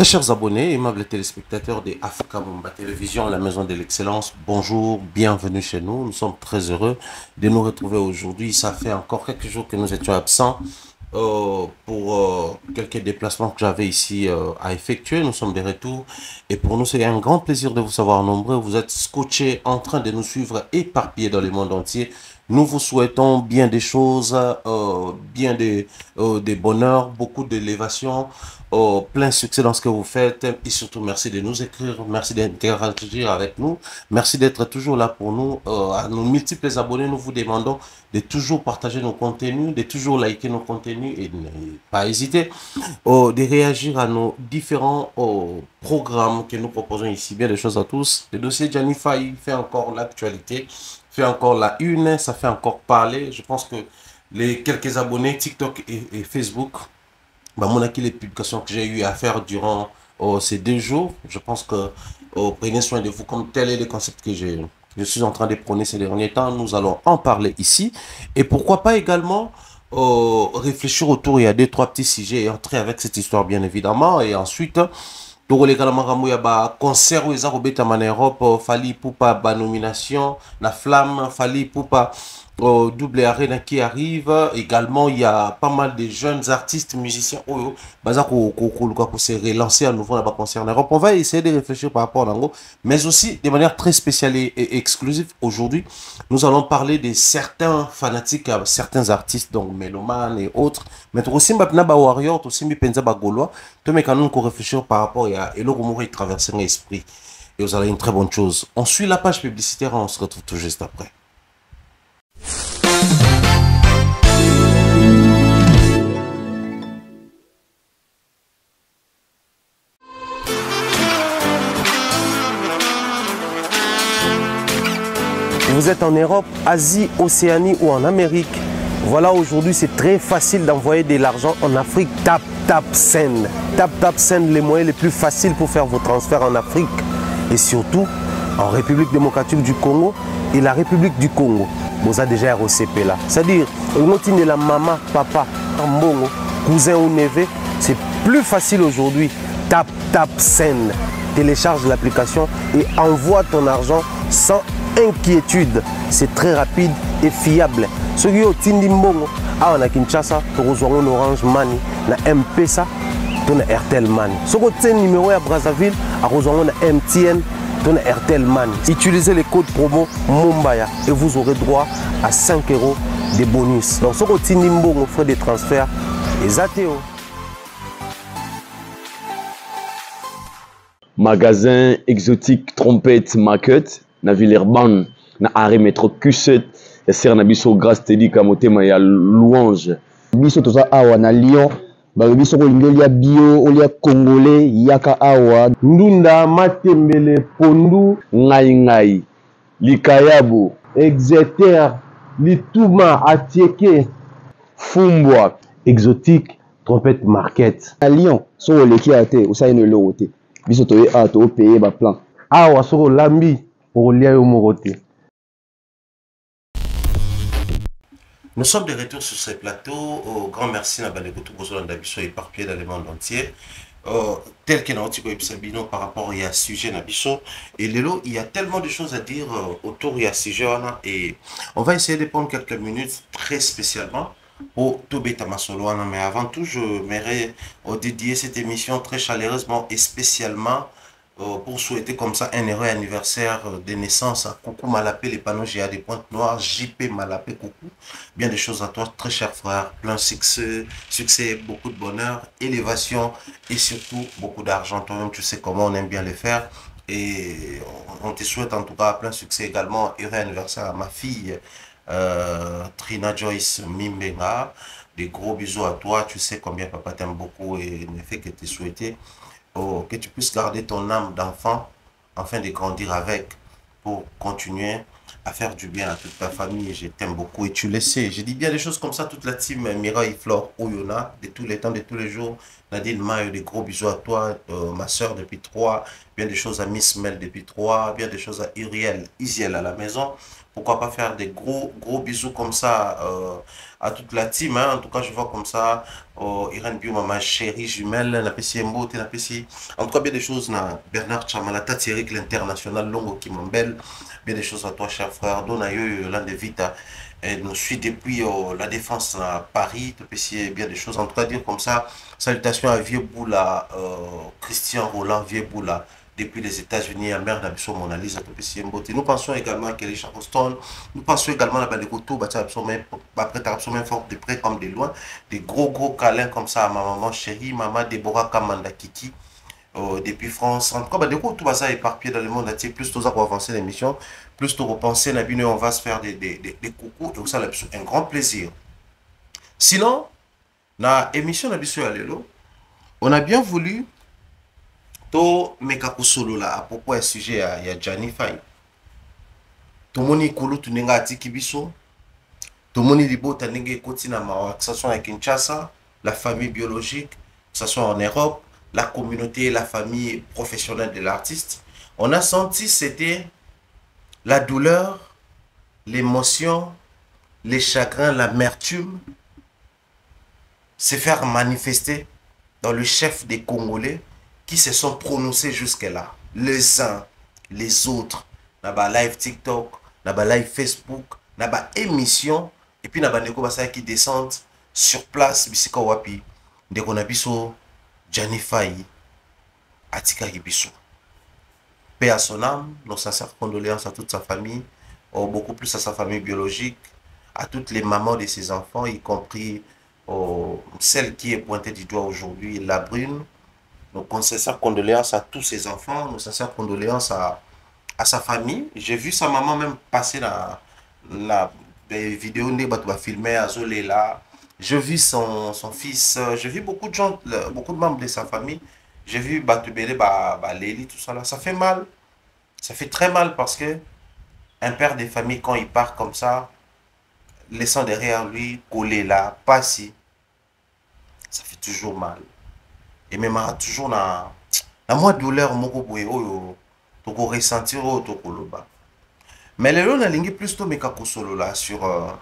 Très chers abonnés, aimables téléspectateurs des Africa Bomba Télévision, la maison de l'excellence, bonjour, bienvenue chez nous. Nous sommes très heureux de nous retrouver aujourd'hui. Ça fait encore quelques jours que nous étions absents euh, pour euh, quelques déplacements que j'avais ici euh, à effectuer. Nous sommes de retour et pour nous c'est un grand plaisir de vous savoir nombreux. Vous êtes scotchés en train de nous suivre éparpillés dans le monde entier. Nous vous souhaitons bien des choses, bien des, des bonheurs, beaucoup d'élévation, plein succès dans ce que vous faites. Et surtout, merci de nous écrire. Merci d'interagir avec nous. Merci d'être toujours là pour nous. Euh, à nos multiples abonnés, nous vous demandons de toujours partager nos contenus, de toujours liker nos contenus et ne pas hésiter euh, de réagir à nos différents euh, programmes que nous proposons ici. Bien des choses à tous. Le dossier Janifa, fait encore l'actualité, fait encore la une, ça fait encore parler. Je pense que les quelques abonnés TikTok et, et Facebook bah, mon les publications que j'ai eu à faire durant oh, ces deux jours, je pense que oh, prenez soin de vous comme tel est le concept que j'ai. Je suis en train de prôner ces derniers temps, nous allons en parler ici. Et pourquoi pas également oh, réfléchir autour, il y a deux, trois petits sujets et entrer avec cette histoire bien évidemment. Et ensuite, pour makambo ya concert où ils kobetama en europe oh, fali poupa bah, nomination la flamme fali poupa double arena qui arrive également il y a pas mal de jeunes artistes musiciens oh, oh, ko se relancer à nouveau là bas en europe on va essayer de réfléchir par rapport à nango mais aussi de manière très spéciale et exclusive aujourd'hui nous allons parler de certains fanatiques euh, certains artistes donc méloman et autres mais aussi mpena bawarrior tosimbi mpenza un tomeka qu'on réfléchit par rapport à eloko traverser traverser esprit et vous allez une très bonne chose on suit la page publicitaire on se retrouve tout juste après vous êtes en Europe, Asie, Océanie ou en Amérique. Voilà, aujourd'hui, c'est très facile d'envoyer de l'argent en Afrique. Tap, tap, send. Tap, tap, send, les moyens les plus faciles pour faire vos transferts en Afrique. Et surtout, en République démocratique du Congo et la République du Congo. vous avez déjà ROCP là. C'est-à-dire, on la maman, papa, un cousin ou neveu, c'est plus facile aujourd'hui. tape tap, scène. Télécharge l'application et envoie ton argent sans inquiétude. C'est très rapide et fiable. Ce qui est Tindi Mbongo, ah, on a Kinshasa, Orange Mani, la MPSA, tu RTL Mani. Ce qui est numéro à Brazzaville, on a MTN, donne RTL Man. Utilisez les codes promo Mombaya et vous aurez droit à 5 euros de bonus. Donc, ce côté Nimbo, de transfert des transferts Magasin exotique Trompette maquette na Villeurbanne, na arrêt métro Q7, et c'est un grâce à Teddy Kamotema et Louange. Biso toza awa na Lyon balobi soki olingi olia bio olia congolais yaka awa ndunda matembele pondu ngaingai likayabo exeter lituma atieke fumbwa exotique trompette market na lyon soki oleki ya te osalini eloko te biso toye awa toopeye baplan awa soki olambi okolia yo moko te Nous sommes de retour sur ce plateau. Au grand merci à Balegoto Bozolanda Bisso éparpillé dans le monde entier. Euh, tel que Nautiko Sabino par rapport à ce sujet Nabisso Et Lelo, il y a tellement de choses à dire euh, autour de ce sujet. Et on va essayer de prendre quelques minutes très spécialement pour Tobé Mais avant tout, je m'aimerais euh, dédier cette émission très chaleureusement et spécialement euh, pour souhaiter comme ça un heureux anniversaire euh, de naissance à Coucou Malapé, les panneaux GA des Pointes Noires, JP Malapé, coucou. Bien des choses à toi, très cher frère. Plein succès, succès, beaucoup de bonheur, élévation et surtout beaucoup d'argent. Toi-même, tu sais comment on aime bien les faire. Et on te souhaite en tout cas plein succès également. Heureux anniversaire à ma fille euh, Trina Joyce Mimbenga. Des gros bisous à toi. Tu sais combien papa t'aime beaucoup et ne fait que te souhaiter Oh, que tu puisses garder ton âme d'enfant afin de grandir avec pour continuer à faire du bien à toute ta famille. Je t'aime beaucoup et tu le sais. Je dis bien des choses comme ça, toute la team Miraille Flore, Oyona, de tous les temps, de tous les jours. Nadine Mayo, des gros bisous à toi, euh, ma soeur depuis trois bien des choses à Miss Mel depuis trois bien des choses à Uriel, Isiel à la maison. Pourquoi pas faire des gros, gros bisous comme ça euh, à toute la team. Hein. En tout cas, je vois comme ça, au euh, Irène Biou ma chérie jumelle, la PCM la PC. En tout cas, bien des choses à Bernard Chamalata, Thierry, l'international, Longo Kimambel. Bien des choses à toi, cher frère. Donayo, l'un des Vita. nous suit depuis euh, la défense à Paris, bien des choses. En tout dire comme ça, salutations à Vieux Boula, Christian Roland, Vieux Boula. depuis les États-Unis, Amère Nabiso, Mona Lisa, Topessi Mbote. Nous pensons également à Kelly Charleston. Nous pensons également à Balekoto, après Tarabsomen fort de près comme de loin. Des gros, gros câlins comme ça à ma maman chérie, maman Deborah Kamanda Kiki. Euh, depuis France, en tout cas, bah, tout va ça éparpillé dans le monde entier. Plus tout ça pour avancer l'émission, plus tout repenser, on va se faire des, des, des, des coucous et ça, un grand plaisir. Sinon, dans l'émission, on a bien voulu tomeka à propos ya sujet ya, ya tout tomoni monde tundenga atiki biso tomoni libota ndenge que na soit à kinshasa la famille biologique que ce soit en europe la communauté la famille professionnelle de l'artiste on a senti c'était la douleur l'émotion les chagrins l'amertume se faire manifester dans le chef des congolais qui se sont prononcés jusque-là, les uns, les autres, dans live TikTok, dans la live Facebook, dans pas émission, et puis n'a neko qui descendent sur place, bisika wapi, ndeko Janifai, atika Paix à son âme, nos sincères condoléances à toute sa famille, ou oh, beaucoup plus à sa famille biologique, à toutes les mamans de ses enfants, y compris oh, celle qui est pointée du doigt aujourd'hui, la brune, donc, on condoléances à tous ses enfants, nous sincères condoléances à, à sa famille. J'ai vu sa maman même passer la, la vidéo filmer bah, filmer à là. J'ai vu son, son fils, euh, j'ai vu beaucoup de gens, beaucoup de membres de sa famille. J'ai vu Batubele, bah, bah, Léli, tout ça là. Ça fait mal. Ça fait très mal parce que un père de famille, quand il part comme ça, laissant derrière lui, coller là, pas si, ça fait toujours mal. ememaka ah, toujours oh, oh, na na mwa douleur moko boye oyo tokoressentir oyo tokoloba mais lelo nalingi plus tomeka kosolola sur uh,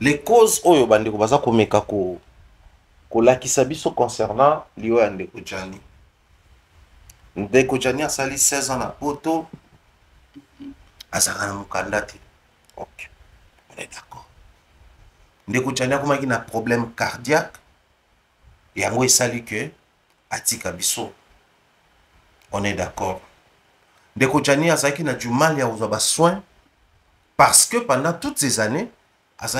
les causes oyo oh, bandeko baza komeka ko kolakisa biso concernant liyo ya ndeko jani ndeko jani asali 16 ans na poto azalaka na mokanda te ok on est d'accord ndeko jani akomaki na problème cardiaque moi salue que atika on est d'accord ndeko jani azalaki na du mal vous avoir soin, parce que pendant toutes ces années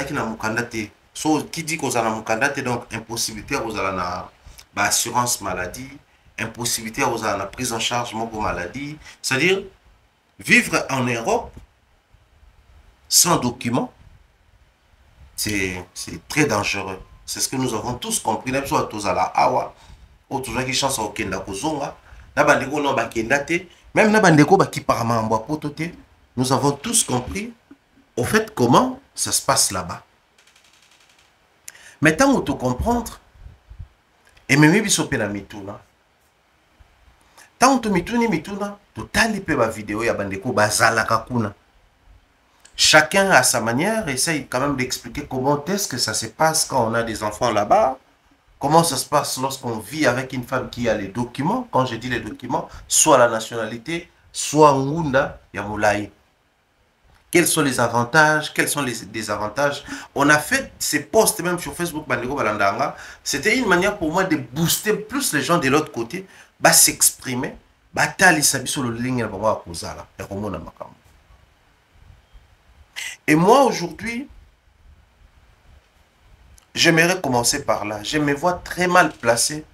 qui na mokanda te so une qu'on a mokanda donc impossibilité à kozala une assurance maladie impossibilité à kozala une prise en charge de maladie c'est-à-dire vivre en europe sans document c'est très dangereux c'est ce que nous avons tous compris. Nous avons tous à la Awa. qui au Kozonga. bakendate. Même si Nous avons tous compris au fait comment ça se passe là-bas. Maintenant, on tout comprendre. Et même as mis mituna. Tant on vidéo chacun à sa manière essaye quand même d'expliquer comment est-ce que ça se passe quand on a des enfants là-bas, comment ça se passe lorsqu'on vit avec une femme qui a les documents, quand je dis les documents, soit la nationalité, soit Ngunda Yamulai. Quels sont les avantages, quels sont les désavantages On a fait ces posts même sur Facebook, c'était une manière pour moi de booster plus les gens de l'autre côté, bah, s'exprimer, bah, sur le ligne, bah, et moi, aujourd'hui, j'aimerais commencer par là. Je me vois très mal placé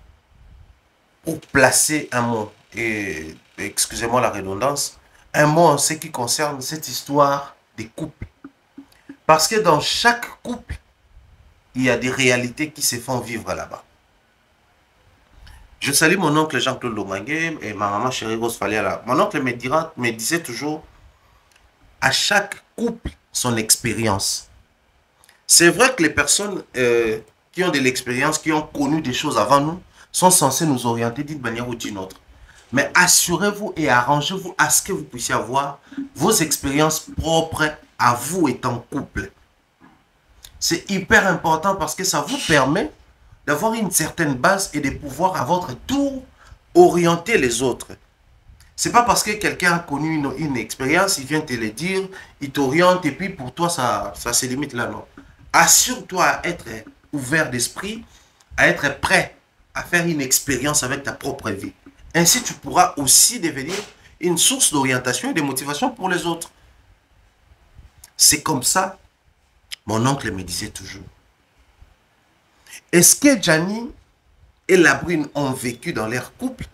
pour placer un mot, et excusez-moi la redondance, un mot en ce qui concerne cette histoire des couples. Parce que dans chaque couple, il y a des réalités qui se font vivre là-bas. Je salue mon oncle Jean-Claude Lomangue et ma maman chérie Rose Mon oncle me, me disait toujours, à chaque couple son expérience. C'est vrai que les personnes euh, qui ont de l'expérience, qui ont connu des choses avant nous, sont censées nous orienter d'une manière ou d'une autre. Mais assurez-vous et arrangez-vous à ce que vous puissiez avoir vos expériences propres à vous étant couple. C'est hyper important parce que ça vous permet d'avoir une certaine base et de pouvoir à votre tour orienter les autres. C'est pas parce que quelqu'un a connu une, expérience, il vient te le dire, il t'oriente et puis pour toi, ça, ça se limite là, non. Assure-toi à être ouvert d'esprit, à être prêt à faire une expérience avec ta propre vie. Ainsi, tu pourras aussi devenir une source d'orientation et de motivation pour les autres. C'est comme ça, mon oncle me disait toujours. Est-ce que Gianni et la ont vécu dans leur couple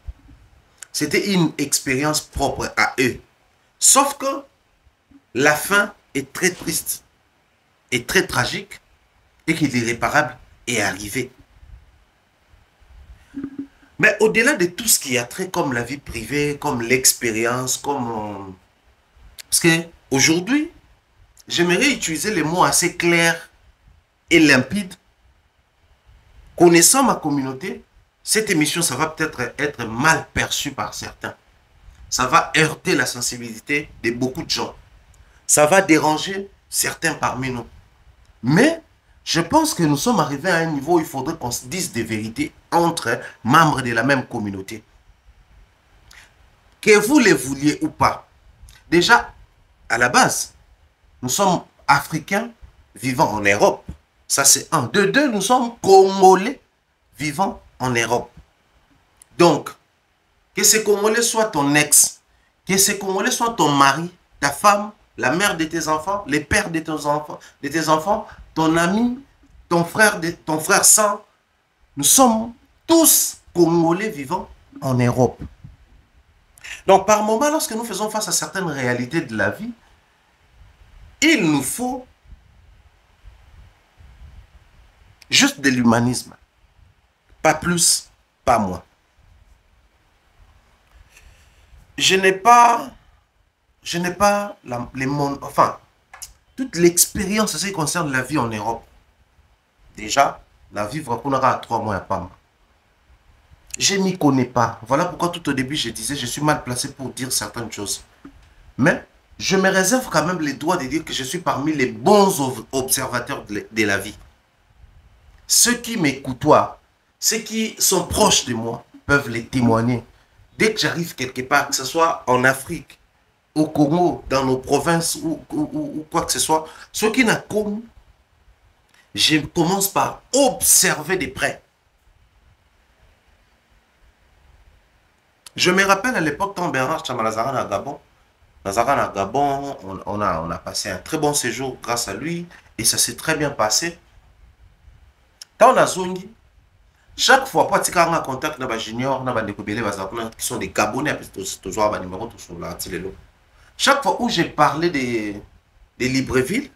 c'était une expérience propre à eux. Sauf que la fin est très triste et très tragique et est réparable est arrivé. Mais au-delà de tout ce qui a trait comme la vie privée, comme l'expérience, comme... Parce que aujourd'hui, j'aimerais utiliser les mots assez clairs et limpides. Connaissant ma communauté, cette émission, ça va peut-être être mal perçue par certains. Ça va heurter la sensibilité de beaucoup de gens. Ça va déranger certains parmi nous. Mais je pense que nous sommes arrivés à un niveau où il faudrait qu'on se dise des vérités entre membres de la même communauté. Que vous les vouliez ou pas, déjà, à la base, nous sommes Africains vivant en Europe. Ça, c'est un. De deux, nous sommes Congolais vivant en Europe. Donc, que ce Congolais soit ton ex, que ce Congolais soit ton mari, ta femme, la mère de tes enfants, les pères de tes enfants, tes enfants ton ami, ton frère, de, ton frère sang, nous sommes tous Congolais vivant en Europe. Donc par moment, lorsque nous faisons face à certaines réalités de la vie, il nous faut juste de l'humanisme. Pas plus, pas moins. Je n'ai pas, je n'ai pas les mondes, enfin, toute l'expérience ce qui concerne la vie en Europe. Déjà, la vie pour à trois mois à Pam. Je n'y connais pas. Voilà pourquoi tout au début, je disais, je suis mal placé pour dire certaines choses. Mais je me réserve quand même les droits de dire que je suis parmi les bons observateurs de la vie. Ceux qui m'écoutent, ceux qui sont proches de moi peuvent les témoigner. Dès que j'arrive quelque part, que ce soit en Afrique, au Congo, dans nos provinces ou, quoi que ce soit, ceux qui n'a connu je commence par observer de près. Je me rappelle à l'époque, quand Bernard Chamalazaran à Gabon, Gabon, on, a, on a passé un très bon séjour grâce à lui et ça s'est très bien passé. Quand on a zongi, chaque fois quand contact qui sont des gabonais chaque fois où j'ai parlé des de libreville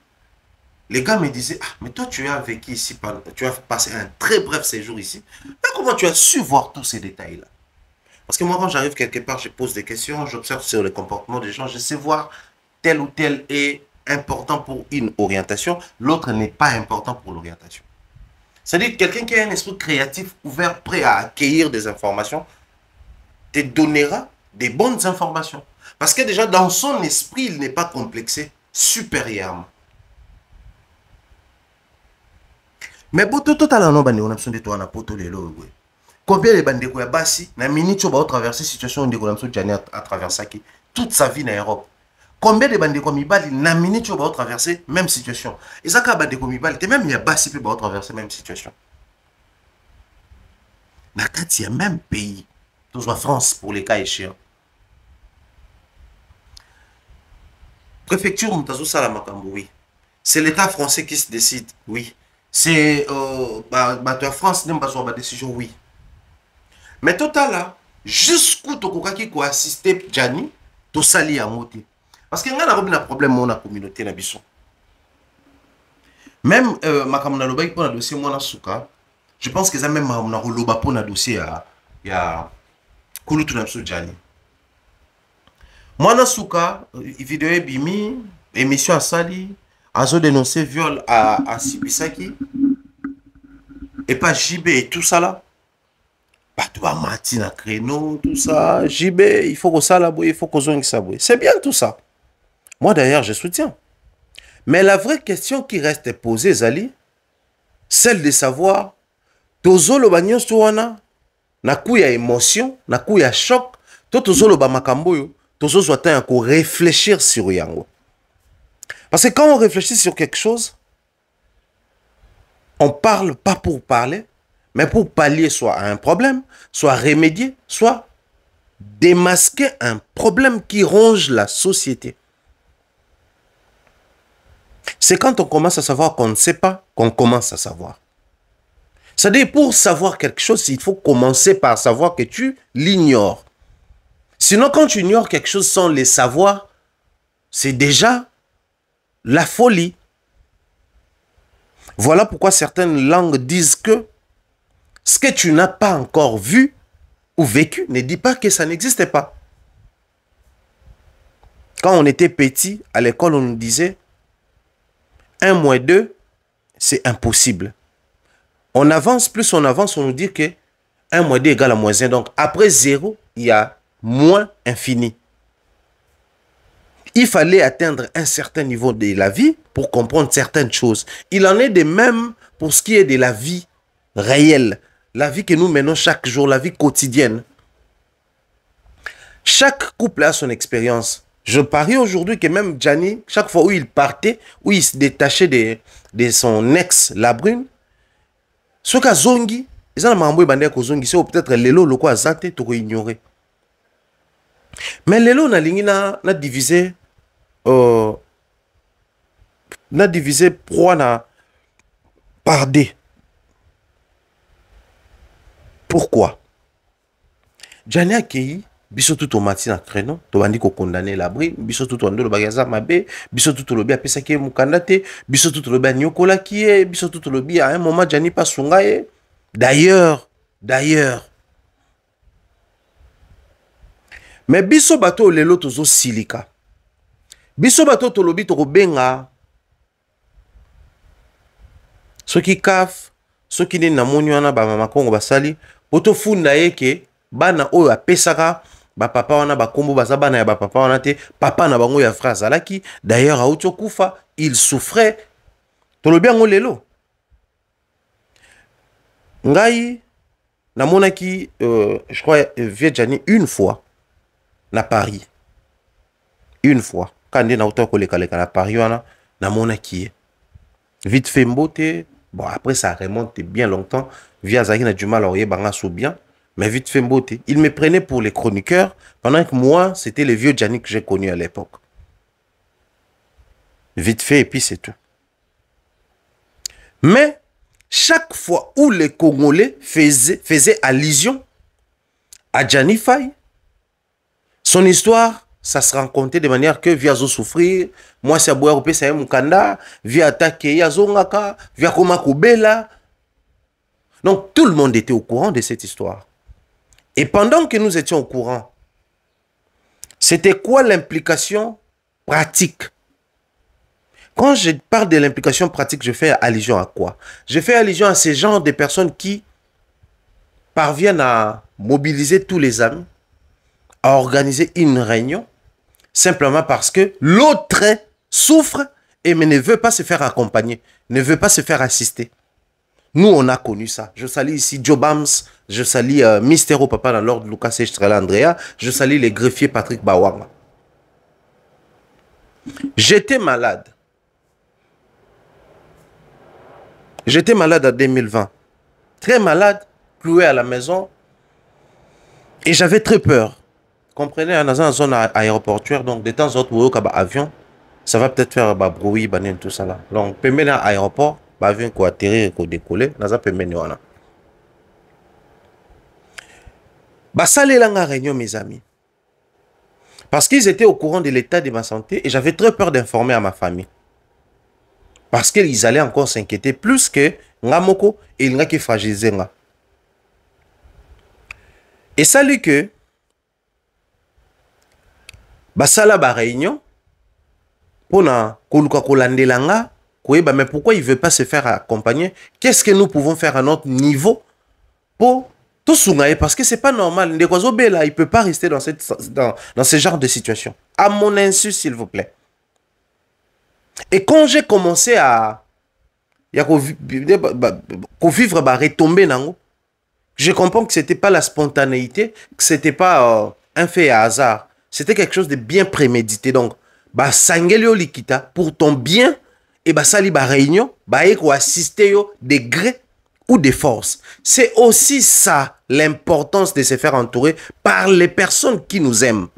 les gars me disaient ah mais toi tu as vécu ici tu as passé un très bref séjour ici mais comment tu as su voir tous ces détails là parce que moi quand j'arrive quelque part je pose des questions j'observe sur le comportement des gens je sais voir tel ou tel est important pour une orientation l'autre n'est pas important pour l'orientation c'est-à-dire quelqu'un qui a un esprit créatif, ouvert, prêt à accueillir des informations, te donnera des bonnes informations. Parce que déjà, dans son esprit, il n'est pas complexé supérieurement. Mais pour tout à l'heure, on a besoin de toi, on a poto les lots. Combien de bandes de basi, na minute, tu bah, vas traverser situation de à Djani a traversé toute sa vie en Europe. combien de bandeko mibali na minute oyo baotraverse même situation eza kaka bandeko mibali te même ya basi mpe baotraverse même situation na kati ya même pays tozwa france pour les cas échéant préfecture moto azosala makambo oui c'est l'état français qui se décide oui c'est euh, bato ya france nde bazwa badécision oui mais totala jusqu'où tokokaki koassiste jani tosali yango te parce que ngai nakobi na problème mo na communauté na biso même euh, makambo nalobaki mpo na dossier mwana suka je pense que eza même makambo na koloba mpo na dossier ya, ya kulutu na biso jani mwana suka euh, video ebimi émission asali azodénonce viol asibisaki epa jb etosala bato bamati na créneau tout ça jb il faut kosala boye il faut kozongisa boye c'est bien tout ça Moi d'ailleurs, je soutiens. Mais la vraie question qui reste posée, Zali, celle de savoir, tozoloba le wana, na émotion, na le choc, to réfléchir sur yango. Parce que quand on réfléchit sur quelque chose, on parle pas pour parler, mais pour pallier soit à un problème, soit remédier, soit démasquer un problème qui ronge la société. C'est quand on commence à savoir qu'on ne sait pas qu'on commence à savoir. C'est-à-dire, pour savoir quelque chose, il faut commencer par savoir que tu l'ignores. Sinon, quand tu ignores quelque chose sans le savoir, c'est déjà la folie. Voilà pourquoi certaines langues disent que ce que tu n'as pas encore vu ou vécu ne dit pas que ça n'existait pas. Quand on était petit, à l'école, on nous disait 1 moins 2, c'est impossible. On avance, plus on avance, on nous dit que 1 moins 2 égale à moins 1. Donc après 0, il y a moins infini. Il fallait atteindre un certain niveau de la vie pour comprendre certaines choses. Il en est de même pour ce qui est de la vie réelle, la vie que nous menons chaque jour, la vie quotidienne. Chaque couple a son expérience. Je parie aujourd'hui que même Gianni, chaque fois où il partait, où il se détachait de, de son ex, la brune, ce qu'a zongi, ils ont mambo bandé que zongi, c'est peut-être lelo le quoi Zante Mais lelo na lingi na divisé euh na divisé pro par deux. Pourquoi? Gianni a biso tu tomati na créneau tobandi kokondane labri biso tu tolandi olobaki aza mabe biso tu tolobi apesaki ye mokanda te biso tu tolobi aniokolaki ye biso tu tolobi a un moment jani mpe asunga ye d'ailleurs d'ailleurs me biso bato oyo lelo tozosilika biso bato oyo tolobi tokobenga soki kaf soki nini namoni wana bamama kongo basali po tofunda ye ke bana oyo apesaka bapapa wana bakombo baza bana ya bapapa wana te papa na bango ya frère azalaki d'ailleurs auti okufa il souffrait tolobi yango lelo ngai namonaki euh, je crois viejani une fois na paris une fois ka nde nauta kolekaleka na paris wana namonaki ye vite fait mbo te bon après ça remonte bien longtemps vie azalaki na du mal oyebanga so bien mais vite fait beauté. Il me prenait pour les chroniqueurs, pendant que moi, c'était le vieux Djani que j'ai connu à l'époque. Vite fait, et puis c'est tout. Mais, chaque fois où les Congolais faisaient, allusion à Gianni son histoire, ça se racontait de manière que via souffrir, moi c'est boire au à mukanda, via attaquer via Zongaka, via koma Donc tout le monde était au courant de cette histoire. Et pendant que nous étions au courant, c'était quoi l'implication pratique Quand je parle de l'implication pratique, je fais allusion à quoi Je fais allusion à ces gens de personnes qui parviennent à mobiliser tous les âmes, à organiser une réunion, simplement parce que l'autre souffre et ne veut pas se faire accompagner, ne veut pas se faire assister. Nous, on a connu ça. Je salue ici Joe Bams, je salue euh, Mystère au Papa dans l'ordre Lucas Estrella Andrea, je salue les greffiers Patrick Bawanga. J'étais malade. J'étais malade en 2020. Très malade, cloué à la maison. Et j'avais très peur. Comprenez, on est dans une zone aéroportuaire, donc de temps en temps, on avion. Ça va peut-être faire bah, bruit, tout ça là. Donc, on à l'aéroport bavien koatterrir ekodekole naza pembeni wana basalelanga réunion mes amis parce qu'ils étaient au courant de l'état de ma santé et j'avais très peur d'informer à ma famille parce qu'ils allaient encore s'inquiéter plus que Ngamoko moko et nga qui nga et salut que basala ba réunion mpona koluka kolandela nga mais pourquoi il ne veut pas se faire accompagner Qu'est-ce que nous pouvons faire à notre niveau pour tout sounaï Parce que ce n'est pas normal. Ndekozo là, il ne peut pas rester dans, cette, dans, dans ce genre de situation. À mon insu, s'il vous plaît. Et quand j'ai commencé à vivre, à bah, retomber, je comprends que ce n'était pas la spontanéité, que ce n'était pas euh, un fait à hasard. C'était quelque chose de bien prémédité. Donc, bah, pour ton bien, et ba réunion ba assister yo ou de force. C'est aussi ça l'importance de se faire entourer par les personnes qui nous aiment.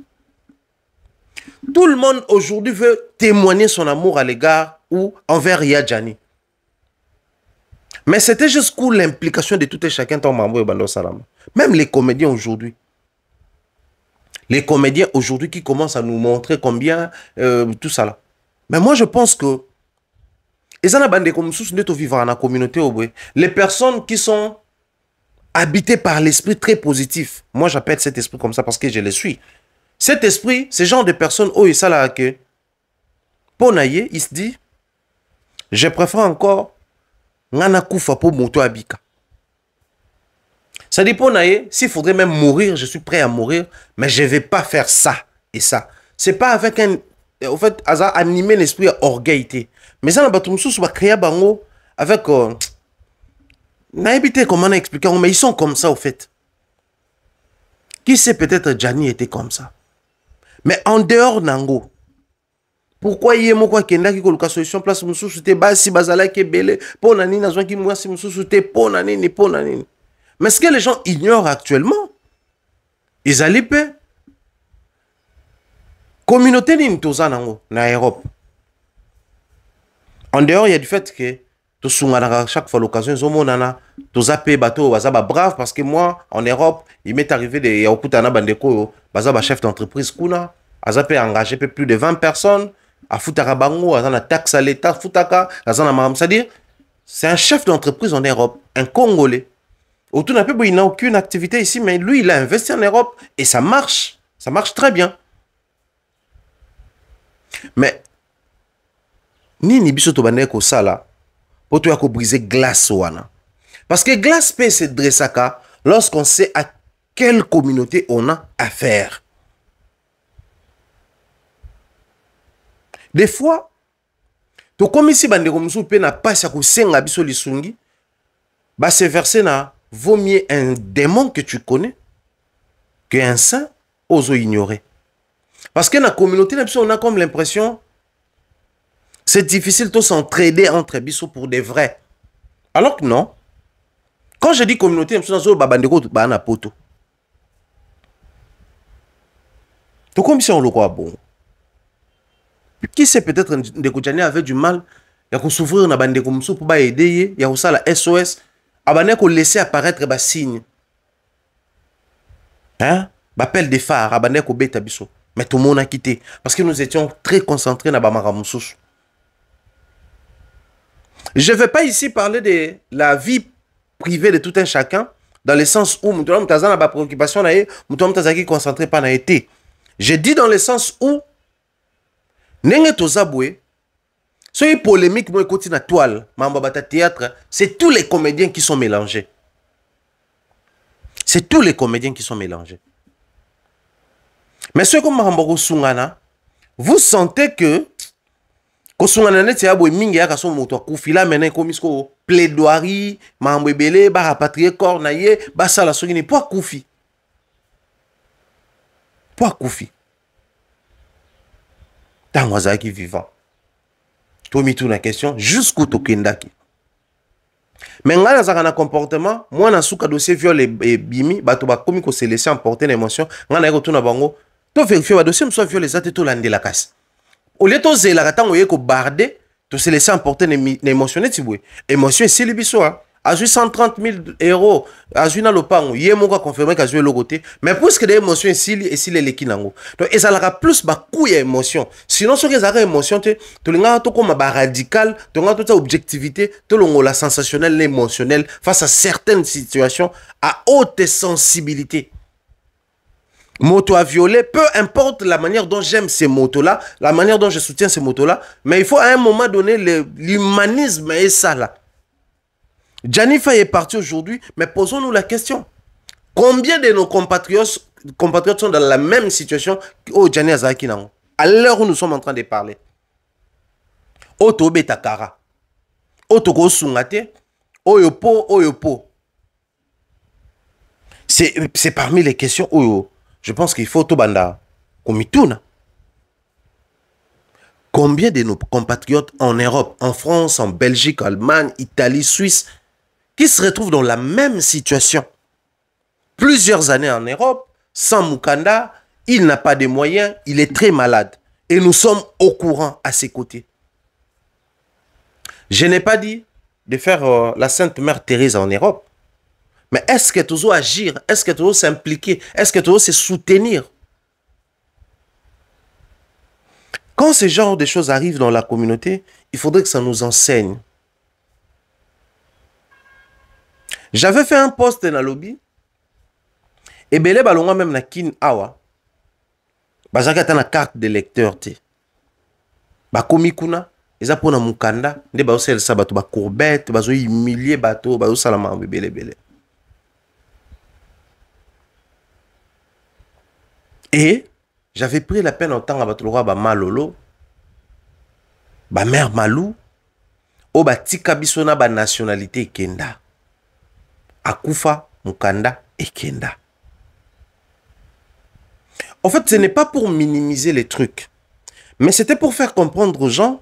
Tout le monde aujourd'hui veut témoigner son amour à l'égard ou envers Yadjani. Mais c'était jusqu'où l'implication de tout et chacun dans et Salam. Même les comédiens aujourd'hui. Les comédiens aujourd'hui qui commencent à nous montrer combien euh, tout ça là. Mais moi je pense que ça na de tout dans la communauté la communauté. les personnes qui sont habitées par l'esprit très positif moi j'appelle cet esprit comme ça parce que je le suis cet esprit ce genre de personnes oh il il se dit je préfère encore pour abika Ça dit s'il faudrait même mourir je suis prêt à mourir mais je ne vais pas faire ça et ça c'est pas avec un en fait ça animé l'esprit à mais eza na bato mosusu bacréa bango avec euh, nayebi te comment na expliqué yango mais ils sont comme ça au fait qui sait peut-être jani était comme ça mais en dehors nango pourquoi ye moko akendaki koluka solution place mosusu te basi bazalaki ebele mpo na nini azwaki mwasi mosusu te mpo na nini mpo na nini mais ce que les gens ignorent actuellement ezali mpe communauté nini toza nango na europe En dehors, il y a du fait que à chaque fois l'occasion, monana Toza pe bateau, Bazaba brave, parce que moi, en Europe, il m'est arrivé des Yaokutana Bandeko, Bazaba chef d'entreprise Kuna, Azapé engagé plus de 20 personnes, à a la taxe à l'État, foutaka, Azana Maram, c'est-à-dire, c'est un chef d'entreprise en Europe, un Congolais. Autour il n'a aucune activité ici, mais lui, il a investi en Europe et ça marche. Ça marche très bien. Mais nini biso tobandaki kosala mpo toya kobrise glace wana parce que glace mpe sedressaka lorsqu'on sait à quelle communauté on a affaire des fois tokomisi bandeko mosusu mpe na pasi ya kosenga biso lisungi baseverse na vaut mieux un démon que tu connais que un saint ozo ignorer parce que na communauté na biso on a comme l'impression C'est difficile de s'entraider entre bisous pour des vrais. Alors que non. Quand je dis communauté, je suis dans poto. Tout comme si on le croit bon. Qui sait peut-être Ndekotjani avait du mal à s'ouvrir dans Bandeko Moussou pour aider, a ça la SOS, à qu'on laisser apparaître des bah, signe. Hein? Bapel des phares, à qu'on bête Mais tout le monde a quitté. Parce que nous étions très concentrés dans un Moussou. Je ne vais pas ici parler de la vie privée de tout un chacun, dans le sens où nous na pas concentré par na je dis dans le sens où Nengeto zabwe, polémique moi ekoti na toile théâtre c'est tous les comédiens qui sont mélangés c'est tous les comédiens qui sont mélangés mais comme makambo sungana, vous sentez que kosungana neti ya boye mingi eyaka so moto akufi la mena ekomi siko plaidoirie makambo ebele barapatrie corps na ye basala soki nini mpo akufi mpo akufi ntango azalaki vivant tomituna question jusqu'où tokendaki me ngai nazalaka na comportement mwana suka dossier viol e-, ebimi bato bakomi koselese emporte na émotion ngai nayei kotuna bango toverifie badossier mosusu ya viol eza te tolandelakasi au lieu tozelaka ntango oye kobarde toselese emporte na émotion neti boye émotion esili biso a azwi 130 000 euro azwi na lopango ye moko aconfirmeki azwi eloko te mais puiske de émotion esili esili eleki nango donc ezalaka plus baku ya émotion sinon soki ezalaka émotion te tolingaka tokóma baradical tolingaka totia objectivité tolongola sensationnel na émotionnel face à certaines situations à haute sensibilité moto à violer, peu importe la manière dont j'aime ces motos-là, la manière dont je soutiens ces motos-là, mais il faut à un moment donné, l'humanisme et ça là. Janifa est parti aujourd'hui, mais posons-nous la question. Combien de nos compatriotes, sont dans la même situation que Gianni oh, Azaki À l'heure où nous sommes en train de parler. Oto Betakara. Oto Oyopo, Oyopo. C'est parmi les questions Oyo je pense qu'il faut tobanda tourne. Combien de nos compatriotes en Europe, en France, en Belgique, en Allemagne, Italie, Suisse, qui se retrouvent dans la même situation Plusieurs années en Europe, sans Mukanda, il n'a pas de moyens, il est très malade. Et nous sommes au courant à ses côtés. Je n'ai pas dit de faire euh, la Sainte Mère Thérèse en Europe. Mais est-ce que tu dois agir Est-ce que tu dois s'impliquer Est-ce que tu dois se soutenir Quand ce genre de choses arrivent dans la communauté, il faudrait que ça nous enseigne. J'avais fait un post dans le lobby. Et Belé Balonga même na kin awa. Bazaka ata na carte de lecteur te. Bakomi kuna eza pona mukanda nde bazo sel sabato ba courbette bazo humilier bato bazo salama bebele bele. Et j'avais pris la peine en tant que malolo, ma mère malou, au bisona nationalité kenda, Akufa, mukanda, kenda. En fait, ce n'est pas pour minimiser les trucs, mais c'était pour faire comprendre aux gens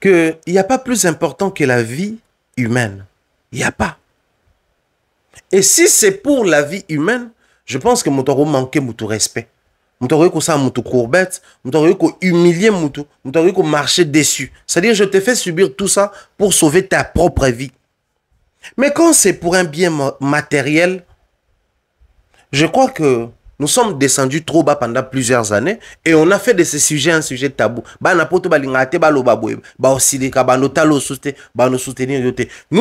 qu'il n'y a pas plus important que la vie humaine. Il n'y a pas. Et si c'est pour la vie humaine, je pense que je manquer mon respect moto aureko ça courbette humilier moto moto marcher dessus. c'est-à-dire je te fais subir tout ça pour sauver ta propre vie mais quand c'est pour un bien matériel je crois que nous sommes descendus trop bas pendant plusieurs années et on a fait de ces sujets un sujet tabou. Nous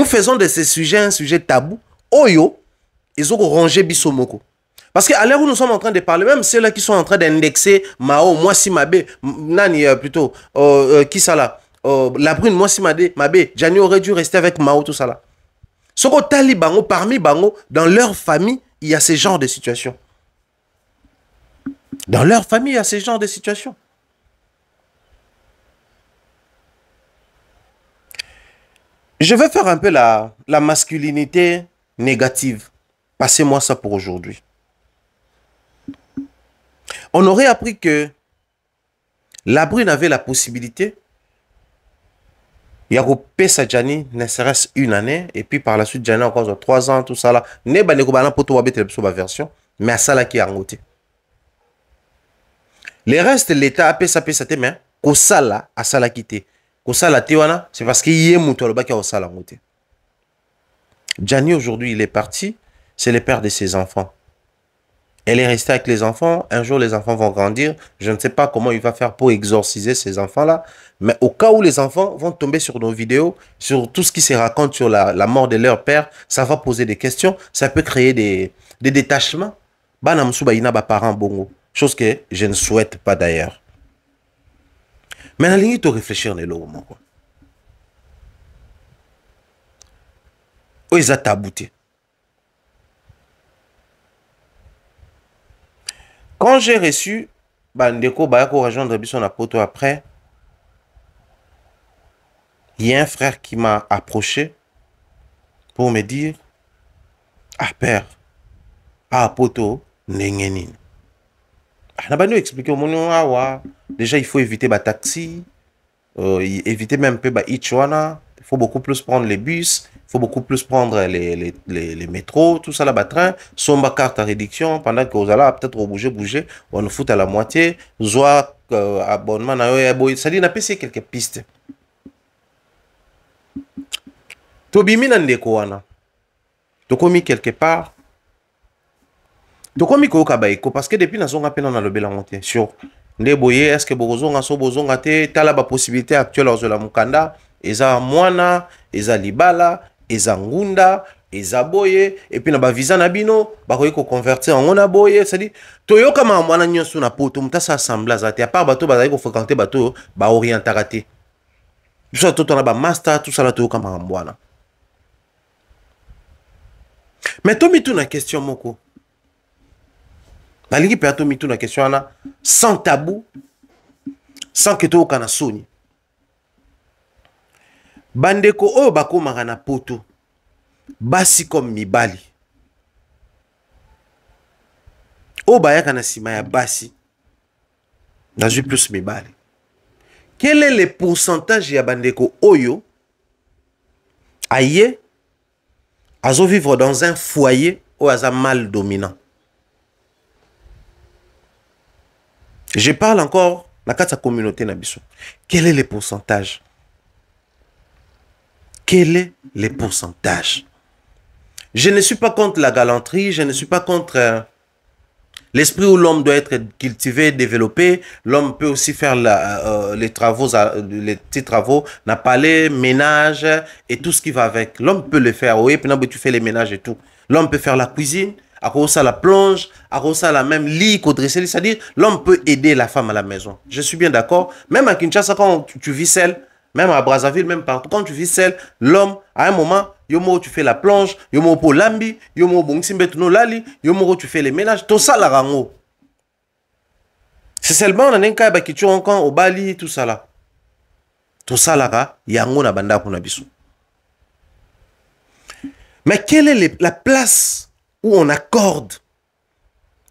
faisons de ce sujet un sujet tabou. Oyo, ils ont rangé bisomoko. Parce qu'à l'heure où nous sommes en train de parler, même ceux-là qui sont en train d'indexer Mao, moi si ma bé, Nani euh, plutôt, euh, euh, qui ça là La Brune, moi si ma bé, Jani aurait dû rester avec Mao, tout ça là. Soko Tali Bango, parmi Bango, dans leur famille, il y a ce genre de situation. Dans leur famille, il y a ce genre de situation. Je vais faire un peu la masculinité négative. Passez-moi ça pour aujourd'hui on aurait appris que la brune avait la possibilité ya sa djani ne serait-ce une année et puis par la suite jani encore trois ans tout ça là ne bandeko bana mpo to sur ma version mais qui a Djani. le reste l'état sa tête mais là quitté qu'au ça là wana c'est parce qu'il qui a au ça sala jani aujourd'hui il est parti c'est le père de ses enfants elle est restée avec les enfants. Un jour, les enfants vont grandir. Je ne sais pas comment il va faire pour exorciser ces enfants-là. Mais au cas où les enfants vont tomber sur nos vidéos, sur tout ce qui se raconte sur la, mort de leur père, ça va poser des questions. Ça peut créer des, détachements. Chose que je ne souhaite pas d'ailleurs. Mais la ligne, réfléchir Ils quand j'ai reçu bandeko baya korejoindre biso na poto après il y a un frère qui m'a approché pour me dire ah père ah poto ndenge nini ah, na bandi oexplike omoni awa ah, déjà il faut éviter bataxi euh, éviter même mpe ba ich wana il faut beaucoup plus prendre les bus faut beaucoup plus prendre les, les, les, les métros, tout ça là-bas, train, somba carte à réduction, pendant que vous allez peut-être bouger, bouger, on nous fout à la moitié, zoa euh, abonnement, ça dit, on a quelques pistes. Tobimi nandeko wana. Tokomi quelque part. Tokomi ko kabaiko, parce que depuis na zonga pena na le bela monté, sur nde boye eske bokozonga so bozonga te tala bapossibilité actuelle ozwela mokanda eza mwana eza libala eza ngunda eza boye epuis na baviza na bino bakoki koconvertir yango na boye cestadire toyoka makambo wana nyonso na poto moto asa assemble aza te apart bato bazali kofréquente bato oyo baorientaka te tosala totwana bamaster tosala toyoka makambo wana me tomituna question moko balingi mpenza tomituna question wana sans tabu sans ke toyoka na soni bandeko oyo bakomaka na poto basi comme mibali oyo bayaka na nsima ya basi nazwi plus mibali quel est le pourcentage ya bandeko oyo aye azovivre dans un foyer oyo aza mal dominant je parle encore na kati ya communauté na biso quel est le pourcentage quel est le pourcentage Je ne suis pas contre la galanterie, je ne suis pas contre euh, l'esprit où l'homme doit être cultivé, développé. L'homme peut aussi faire euh, euh, les travaux, les petits travaux, n'a les ménage et tout ce qui va avec. L'homme peut le faire. Oui, puis tu fais les ménages et tout. L'homme peut faire la cuisine, à cause ça la plonge, à la même lit qu'au dressé, c'est-à-dire l'homme peut aider la femme à la maison. Je suis bien d'accord. Même à Kinshasa, quand tu, tu vis seul, même à Brazzaville, même partout. Quand tu vis seul, l'homme, à un moment, tu fais la plonge, yomo pour lambi, yomo bongsimbetuno lali, yomo tu fais les ménages, tout ça la rango. C'est seulement dans bah, un cas qui tu encore au Bali, tout ça là. Tout ça là, a na banda pour bisu. Mais quelle est la place où on accorde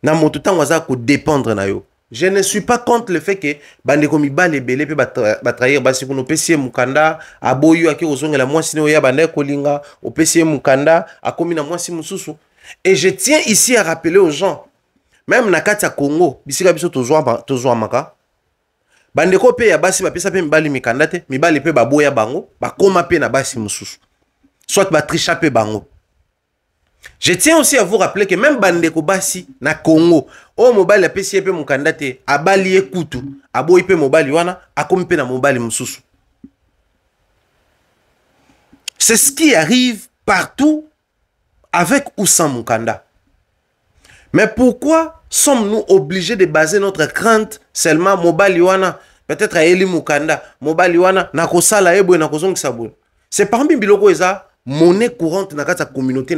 temps moto pour dépendre na yo? je ne suis pas contre le fait que bandeko mibale ebele mpe batrahir basi kuna opesi ye mokanda aboyi oyo akei kozongela mwasi ne oya banda ya kolinga opesi ye mokanda akómi na mwasi mosusu et je tiens ici à rappeler aux gens même na kati ya congo bisika biso tozwamaka bandeko mpe ya basi bapesa mpe mibali mikanda te mibali mpe baboya bango bakóma mpe na basi mosusu soit batricha mpe bango Je tiens aussi à vous rappeler que même bandeko basi na Congo, o mobali le pe mukanda te, abali ekutu, kutu, aboyi mobile mobali wana, na mobali C'est ce qui arrive partout avec ou sans mukanda. Mais pourquoi sommes-nous obligés de baser notre crainte seulement mobali wana, peut-être à Eli mukanda, mobali wana na kosala Nakosong, na C'est parmi biloko eza monnaie courante dans la communauté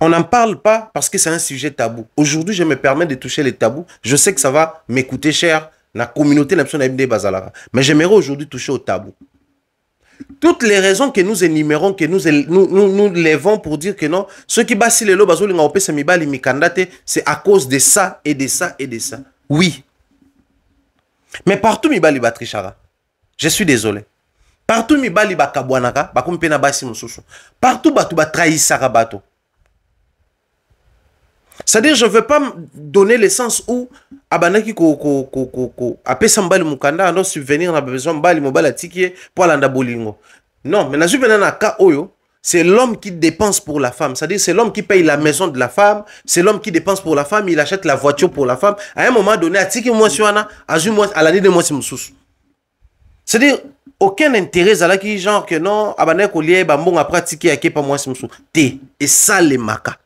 On n'en parle pas parce que c'est un sujet tabou. Aujourd'hui, je me permets de toucher les tabous. Je sais que ça va m'écouter cher la communauté mais j'aimerais aujourd'hui toucher au tabou. Toutes les raisons que nous énumérons, que nous, nous, pour dire que non, ceux qui bassent les lobes, c'est à cause de ça et de ça et de ça. Oui. Mais partout, Je suis désolé partout mibali bakabwanaka bakomi na basi mususu partout bato batrahisaka bato c'est-à-dire je veux pas donner le sens où ko apesa mbali mukanda ando subvenir na besoin mbali mobala atiki pour mpo bolingo non mais a na cas oyo C'est l'homme qui dépense pour la femme. C'est-à-dire, c'est l'homme qui paye la maison de la femme. C'est l'homme qui dépense pour la femme. Il achète la voiture pour la femme. À un moment donné, à Tiki Mouassiwana, à l'année de Moissi C'est-à-dire, aucun intérêt à la qui genre que non à pratiqué à qui pas moi c'est T et ça les maca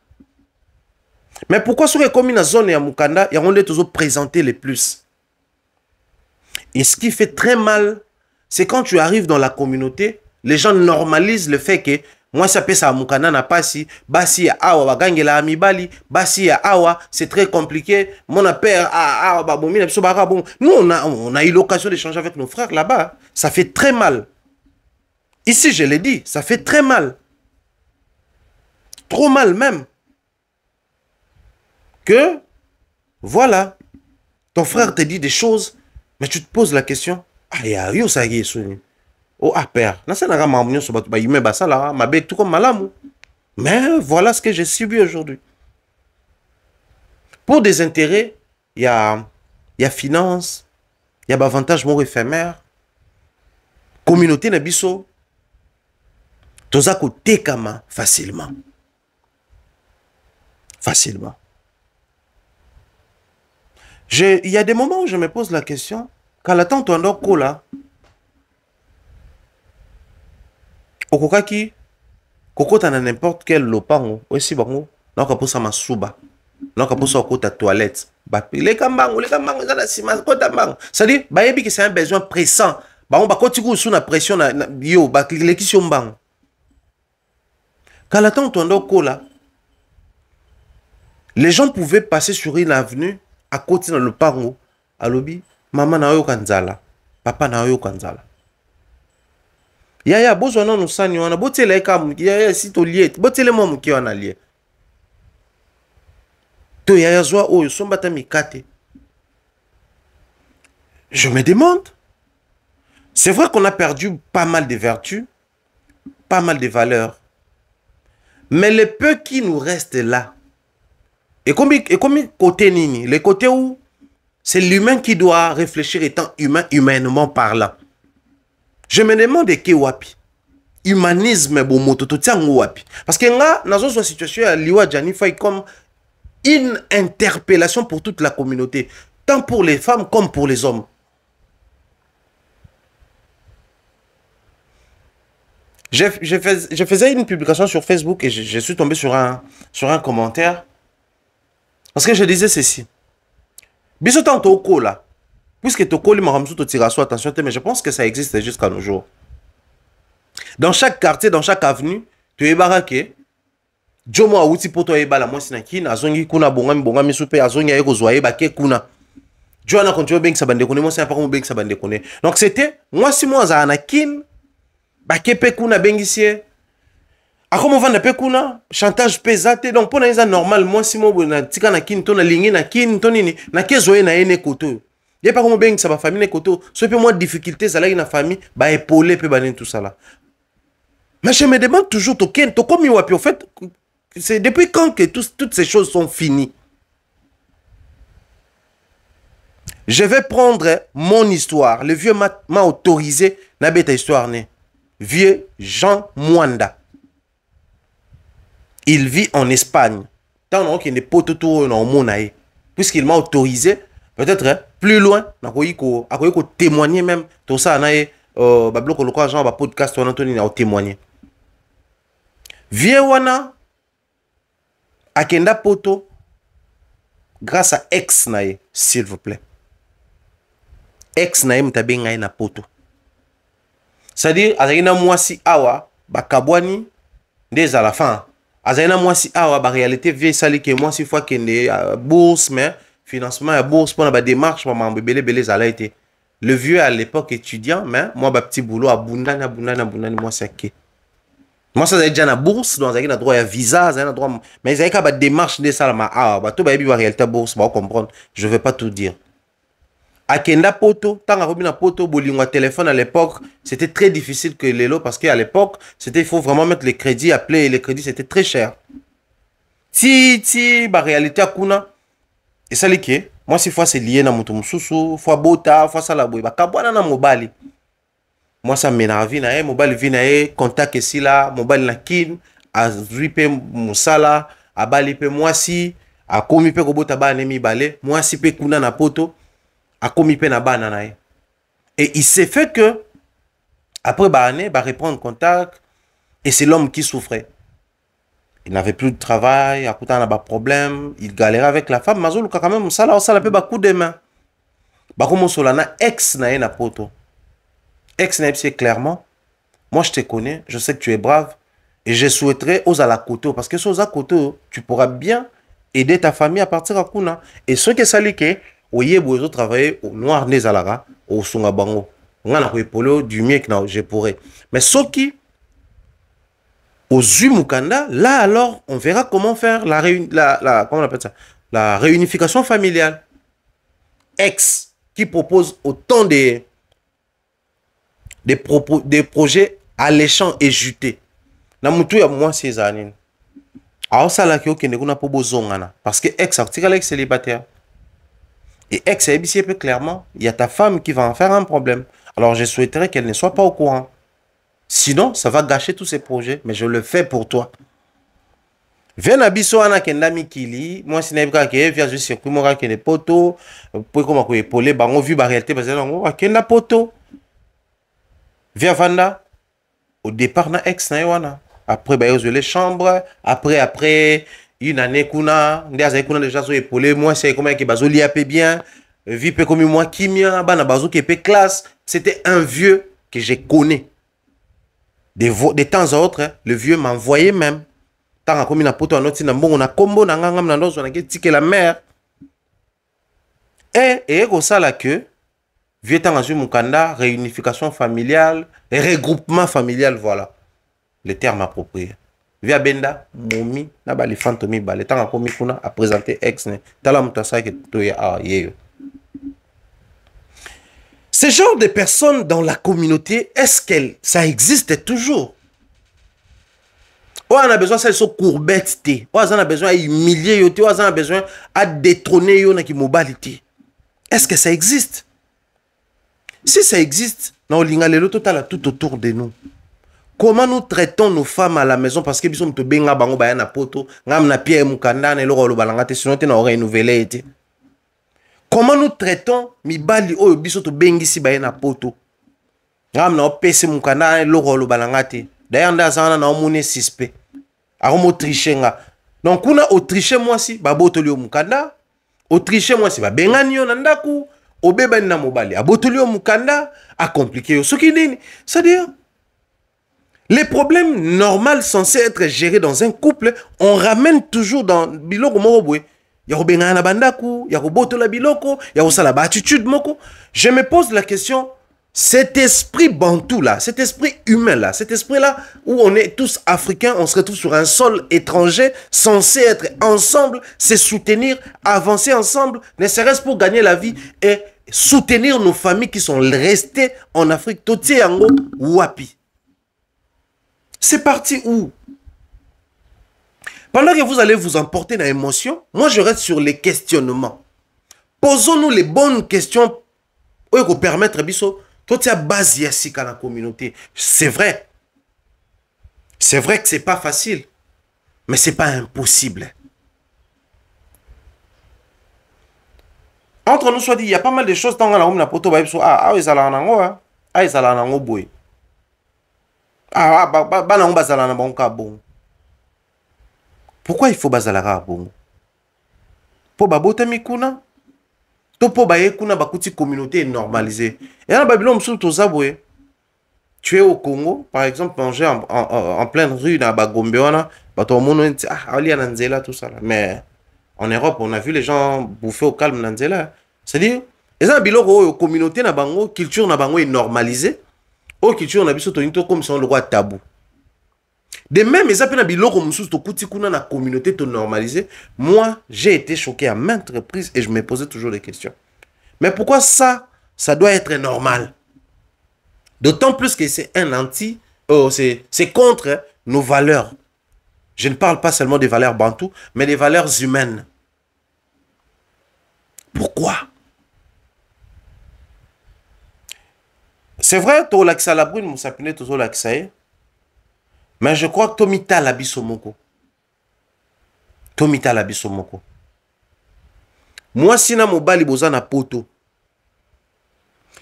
mais pourquoi les communes à zone ya on est toujours présenté le plus et ce qui fait très mal c'est quand tu arrives dans la communauté les gens normalisent le fait que ça apesa Mukana na pasi basi ya awa bagangela ya mibali basi ya awa c'est très compliqué mon père awa babomi na biso baka bon nous on a, on a eu l'occasion d'échanger avec nos frères là-bas ça fait très mal ici je l'ai dit ça fait très mal trop mal même que voilà ton frère te dit des choses mais tu te poses la question ah ya yo ça y est o oh, aper ah, nasalaka makambo nyonso bato bayume basalaka mabe tuko malamu mais voilà ce que je subis aujourd'hui pour des intérêts ya ya finance ya bavantage moko éphémère communauté na biso toza kotekama facilement facilement il y a des moments où je me pose la question kala ntango toandor kola okokaki kokɔta na n'importe quel lopango oyesi bango naoka mposa masuba naoka mposa okɔta toilette leka mbango leka mbango eza na nsima kɔta mbango cestadire bayebi ke c'est un besoin pressant bango bakɔti kusu na pression na, na yo balekisi yo mbango kala ntango toanda okola les gens pouvaient passer sur une avenue akoti na lopango alobi mama na oyoka nzala papa na oyoka nzala yaya Bozo, nanu sani wana botiela il ya yaya si tolie qui mwa moke wana to ya zwa oyo somba ata mika je me demande c'est vrai qu'on a perdu pas mal de vertus pas mal de valeurs mais le peu qui nous reste là et comme et comme côté nini le côté où c'est l'humain qui doit réfléchir étant humain humainement parlant je me demande ke wapi humanisme bon tout ça wapi parce que nga une situation à liwa janifai comme une interpellation pour toute la communauté tant pour les femmes comme pour les hommes je, faisais une publication sur Facebook et je, suis tombé sur un, sur un commentaire parce que je disais ceci tant au là. puisque tokoli makambo mosusu totira so attention te mais je pense que ça existe jusqu'à nos jours dans chaque quartier dans chaque avenue toyebaka ke jo mo awuti mpo to ayebala mwasi na kini azongi kuna bongami bongami so mpe azongi aye kozwa ayebake kuna jo wana kontinue obengisa bandeko ne mwasi apaka mobengisa bandeko ne donc c'était mwasi mo azala na kine bake mpe kuna abengisi ye akomovanda mpe kuna chantage mpe eza te donc mpo na ye eza normal mwasi moboye natika na kini to nalingi na kini to nini nake ezwa ye na ye ne kote oyo ye mpa ko mobengisa bafamile na koto so mpe mwa difficulté ezalaki na famille baepole mpe banini tosala mais je me demande toujours tokende tokomi wapi en fait c'est depuis quand que tout, toutes ces choses sont finies je vais prendre mon histoire le vieux m'a autorisé nabeta histoire ne vieux jean mwanda il vit en espagne ntango naokende poto to oyo naomona ye puisqu'il m'a autorisé peut-être plus loin nakoki akoki kotémoigne même tosala na ye euh, babiloko lokola genre bapodcast wana to nini aotémoigne vie wana akenda poto grâce à ex na ye s'il vous plaît ex na ye moto abenga ye na poto c'est-à-dire azalaki na mwasi awa bakabwani nde ezala fin azalaki na mwasi awa baréalité vie esali ke mwasi fo akende euh, bourse mais financement la bourse pour la démarche ebele ebele les été le vieux à l'époque étudiant mais moi bah, petit boulot à suis un petit boulot, moi ça c'est déjà na bourse donc un un droit à visa j'ai un droit mais ezalaki démarche badémarche de ça awa ah, bato tout baréalité réalité bourse bah, comprendre je vais pas tout dire akenda poto tant akomi na poto bolingo à téléphone à l'époque c'était très difficile que les lots parce qu'à l'époque c'était il faut vraiment mettre les crédits appeler les crédits c'était très cher ti ti bah, réalité à kuna c'est ça Et esali ke mwasi fo aselie na moto mosusu fo ça fo bah kabouana na mobali Moi, ça na eh, mobali vi contact contact sila, mobali na kin azwi abali a komi pe je ne moi si pe kuna na poto komi pe na na et il s'est fait que après va répondre contact et c'est l'homme qui souffrait il n'avait plus de travail pas de problème il galérait avec la femme mais quand même ça osala pas coup de main solana ex na ye poto ex na c'est clairement moi je te connais je sais que tu es brave et je souhaiterais ozala koto parce que sous à koto tu pourras bien aider ta famille à partir à kuna et que esali ke travailler au noir nde au osunga bango ngana na koepole du mieux que je pourrais mais qui aux Mukanda, là alors, on verra comment faire la, la, comment on appelle ça la réunification familiale. Ex, qui propose autant de des, projets alléchants et jutés. Namutu ya moi années. Alors ça là qui pas parce que ex c'est ex célibataire. Et ex peut clairement, il y a ta femme qui va en faire un problème. Alors je souhaiterais qu'elle ne soit pas au courant. sinon ça va gâcher tous ces projets mais je le fais pour toi vie na biso wana akenda mikili mwasi nayebi kaka ke via zwi circuit moko akende poto po ekoma koepole bango vi baréalité bazali yango akenda poto vi avanda au départ na ex na ye wana après baye ozwele chambre après après une année kuna nde azali kuna déjà azoepole mwasi ekomaki bazolia mpe bien vi mpe ekomi mwa kimia bana bazoke mpe classe c'était un vieux que je connais de, temps à autre hein, le vieux m'envoyait même ntango akomi na na combo na na la Et, et et et, ça ke vieux réunification familiale regroupement familial voilà le terme approprié via Benda, momi na baelefanto mibale tanga akomi a présenté ex ne tala moto asalaki to ce genre de personnes dans la communauté, est-ce qu'elles, ça existe toujours Ou on a besoin de se courbete où on a besoin d'humilier? Ou on a besoin de détrôner est ce que ça existe si ça existe na a tout autour de nous comment nous traitons nos femmes à la maison parce que biso moto obenga bango na poto ngam na pierre bien, comment nous traitons mibali oyo biso bengisi baye na poto ngam na mukanda mokanda lo rolo yanda d'ailleurs na omune sispe akomotriche si donc kuna o mukanda. babotoli yo mokanda otriche ba babengani yo na ndako obebani na mobali abotoli mukanda a compliqué yo soki nini c'est-à-dire Les problèmes normaux censés être gérés dans un couple, on ramène toujours dans Biloko ya bandaku ya biloko ya moko je me pose la question cet esprit bantou là, cet esprit humain là, cet esprit là où on est tous africains, on se retrouve sur un sol étranger, censé être ensemble, se soutenir, avancer ensemble, ne serait-ce pour gagner la vie et soutenir nos familles qui sont restées en Afrique. Toti wapi. C'est parti où pendant que vous allez vous emporter dans l'émotion, moi je reste sur les questionnements. Posons-nous les bonnes questions pour permettre biso tout à base à la communauté. C'est vrai. C'est vrai que c'est pas facile, mais c'est pas impossible. Entre nous soit dit, il y a pas mal de choses dans la rue, la ba biso ah ah ezala nango hein. ah ezala nango boy. Ah, ah ba ba nango na pourquoi il faut la ya bongo pour babotami kuna to pour baye kuna bakuti communauté normalisée. Et en babylon mosusu toza tu es au congo par exemple manger en, en, en pleine rue na bagombe wana bato bamona ah ali ananzela nzela ça ». mais en europe on a vu les gens bouffer au calme nanzela c'est-à-dire eza na biloko au oh, communauté na bango culture na bango normalisée. au oh, culture na biso comme si on roi tabou de même les à na communauté moi j'ai été choqué à maintes reprises et je me posais toujours des questions mais pourquoi ça ça doit être normal d'autant plus que c'est un anti euh, c'est contre hein, nos valeurs je ne parle pas seulement des valeurs bantou mais des valeurs humaines pourquoi c'est vrai à la brune mosapine toujours l'accès mais je crois tomitala biso moko tomitala biso moko mwasi na mobali boza na poto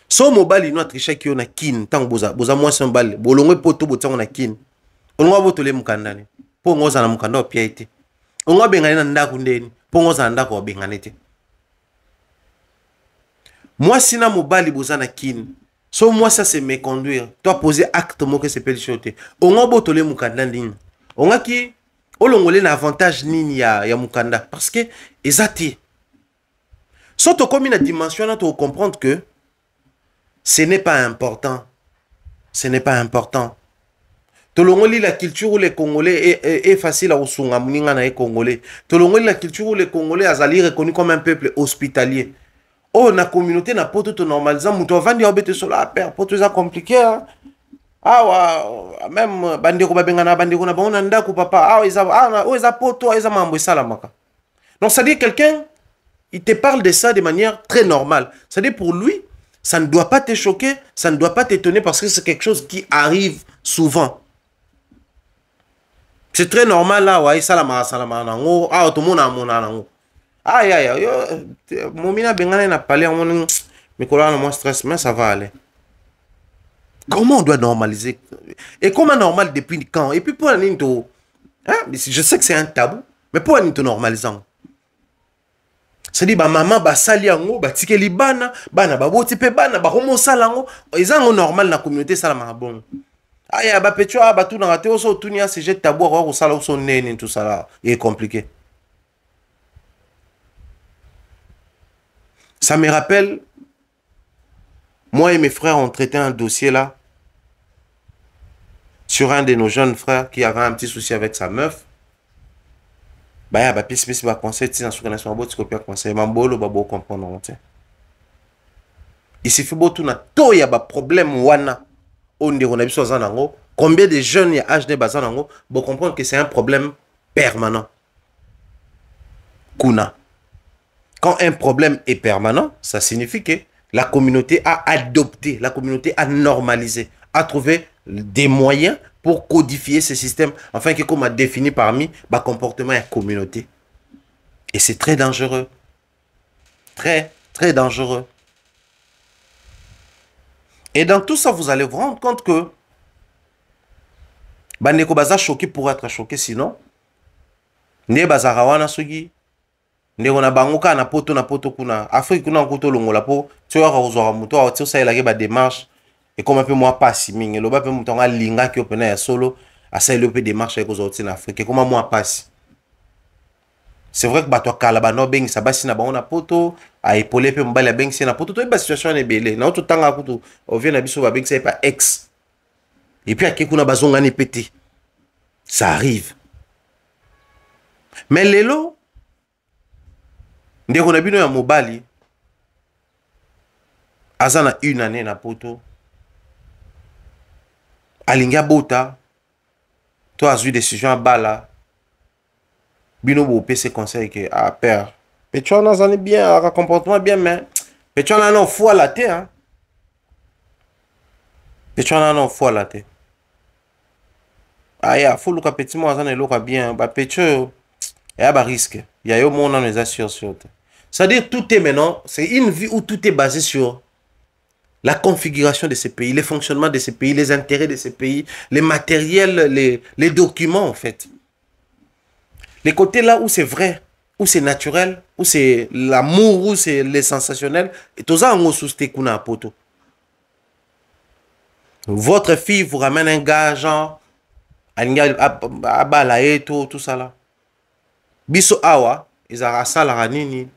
so mobali no atrichaki yo na kine ntango boza, boza mwasi mobali bolongwe poto botiango na kine olongo botole mokandani mpo ongo ozala mokanda opia ye te ongo abengani na ndako ndeni mpo ongo ozala ndako abengani te mwasi na mobali boza na kine Sauf moi ça c'est méconduire poser acte a beau tolé te ongobotola ye mokanda ndini ongaki Au na avantage nini ya, ya moukanda. parce que eza te so une dimension dimension wana comprendre que ce n'est pas important ce n'est pas important tolongoli la culture où les congolais est, facile à osunga moninga na congolais la culture où les congolais sont reconnu comme un peuple hospitalier oh na communauté na ça tonormaliza te ça compliqué ah na ndako papa awa poto mambo maka. donc ça dit quelqu'un il te parle de ça de manière très normale ça veut pour lui ça ne doit pas te choquer ça ne doit pas t'étonner parce que c'est quelque chose qui arrive souvent c'est très normal là ah, tout le monde ayaya yo momi nabengana na pale amoni mikolo wana mwa stress mais ça va aller comment on doit normaliser et comment normal depuis quand et puis mpo na nini to hein? je sais que c'est un tabou mais mpo na nini tonormalise yango cedi bamama basali yango batikeli bana bana baboti mpe bana bakomosala yango eza yango normal na communauté esalamaka bongo aya bapetua ah, batunaka te oso otuni ya sujet tabou akoka kosala oso neni tosala e compliqué Ça me rappelle, moi et mes frères, on traitait un dossier là sur un de nos jeunes frères qui avait un petit souci avec sa meuf. Bah, ya, bah, pis, pis, bah, conseil, tu sais, dans ce qu'on a sur un beau, tu copies un conseil, bah, bolo, bah, bon, comprendre, tu sais. Il suffit beau tout na to ya ba problème wana. On dit, on a vu ça, nango. Combien de jeunes ya âge de bazan nango, bon comprendre que c'est un problème permanent. Kuna. Quand un problème est permanent, ça signifie que la communauté a adopté, la communauté a normalisé, a trouvé des moyens pour codifier ce système, afin que comme a défini parmi, bah, comportement et communauté. Et c'est très dangereux. Très, très dangereux. Et dans tout ça, vous allez vous rendre compte que bah, Neko Baza choqué pour être choqué, sinon, Ne zarawana Sugi, ndeko na bango kaka na poto na poto kuna afrike kuna anko tolongola mpo ti oyoka kozwaka moto awa ti osalelaki bademarshe ekóma mpe mwa pasi mingi eloba mpe moto yango alingaki yo mpena ya solo asaleli yo mpe demarshe aye kozwa yo ti na afrike ekóma mwa pasi c'est vrai ke bato akala bando abengisa basi na bango na poto aepole mpe mobali abengisi ye na poto toyeba situation wana ebele na o totangaka kutu ovie na biso babengisa ye mpa ex epuis ake kuna bazongani mpe te ça arrive mais lelo ndeko na bino ya mobali aza na une année na poto alingi abota to azwi décision abala bino bopesa conseil ke ah, père petu wana azali bien aka ah, comportement bien mais petu wana ana ofwala te hein? petu wana ana ofwala te aya afoluka petit mo aza na eloko ya bien bapetu oyo eya bariske ya yo monano eza sur sur te C'est-à-dire tout est maintenant, c'est une vie où tout est basé sur la configuration de ces pays, les fonctionnements de ces pays, les intérêts de ces pays, les matériels, les, documents en fait. Les côtés là où c'est vrai, où c'est naturel, où c'est l'amour, où c'est le sensationnel, et tout ça kuna poto. Votre fille vous ramène un gars genre à tout tout ça là. Biso awa, ils a ça la ranini.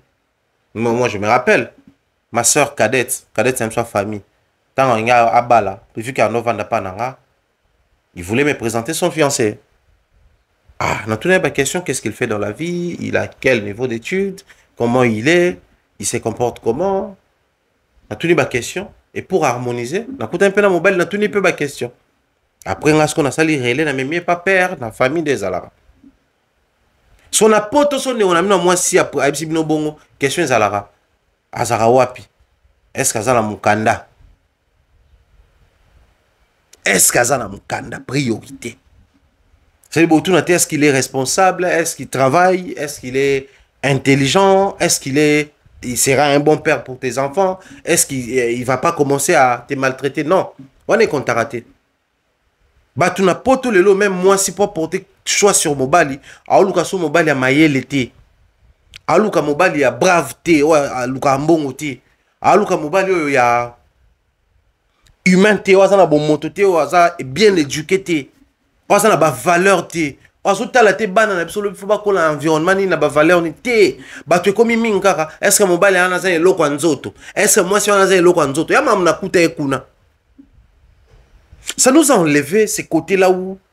Moi, je me rappelle, ma soeur cadette, cadette c'est sa famille, quand qu'il y a à là, vu a Novanda Panara il voulait me présenter son fiancé. Ah, dans toutes la question, qu'est-ce qu'il fait dans la vie, il a quel niveau d'études, comment il est, il se comporte comment. Dans toutes la question, et pour harmoniser, dans tout un peu la mobile, dans a la question. Après, on a ce qu'on a sali, relais, n'a même pas père, dans la famille des Alara. so na po to so ndeko na bino ya mwasi ayebisi bino bongo question ezalaka azalaka wapi eske aza na mokanda eske aza na mokanda priorité cedi botuna te est-ce qu'il est responsable est-ce qu'il travaille est-ce qu'il est intelligent est-ce qu'il est il sera un bon père pour tes enfants est-ce qu'il eh, il va pas commencer à te maltraiter non wana ekontaka te bato na poto lelo même mwasi mpo aporter soit sur mobali aoluka so mobali ya mayele te aluka mobali ya brave te oyo alukaka mbongo te aluka mobali oyo ya humain te oyo aza na bomoto te oyo aza bien éduqué te oyo aza na bavaleur te azotala te bana na biso lobi fo bakola na environnement nini na bavaleur nini te bato ekómi mingi kaka estce mobali wana aza eloko ya nzoto estce mwasi wana aza eloko ya nzoto ya mamu na kuta ye kuna ça nous a enlevé ce côté là où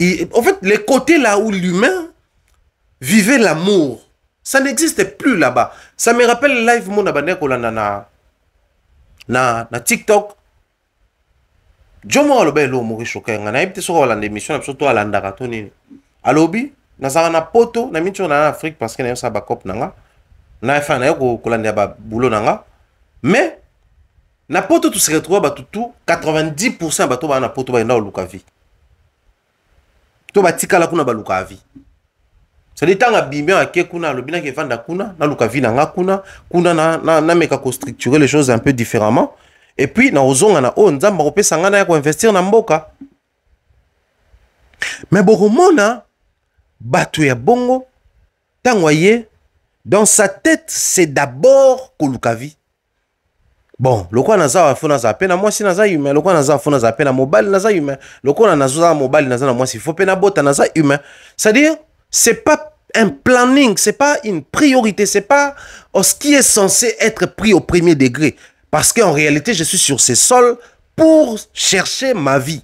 Et, en fait, les côtés là où l'humain vivait l'amour, ça n'existe plus là-bas. Ça me rappelle live mon abandonné na na na TikTok. Jomo alobe lo mori choqué nga na ibite soko la émission na surtout alanda kato Alobi na zara na poto na mincho na Afrique parce que na yo sa bakop nanga. Na fa na yo ko kolanda ba boulot nanga. Mais na poto tu se retrouve ba tout 90% ba to ba na poto ba na vie to batikala kuna baluka avi cetadire ntango abimi awa ke kuna lobina ke vanda kuna naluka vi na kuna kuna nameka na, na kostructure les choses un peu différemment et puis ozonga na oyo oh, nzambe akopesa ngai na ya investir na mboka Mais bokomona bato ya bongo tangwa ye dans sa tête c'est d'abord koluka vie bon le quoi naza afuna aza pe na moisi naza humain lokola naza afuna fou pe na mobile naza humain quoi naza mobile naza na mwasi faut pe nabota naza humain c'est-à-dire c'est pas un planning c'est pas une priorité c'est pas oh, ce qui est censé être pris au premier degré parce qu'en réalité je suis sur ces sols pour chercher ma vie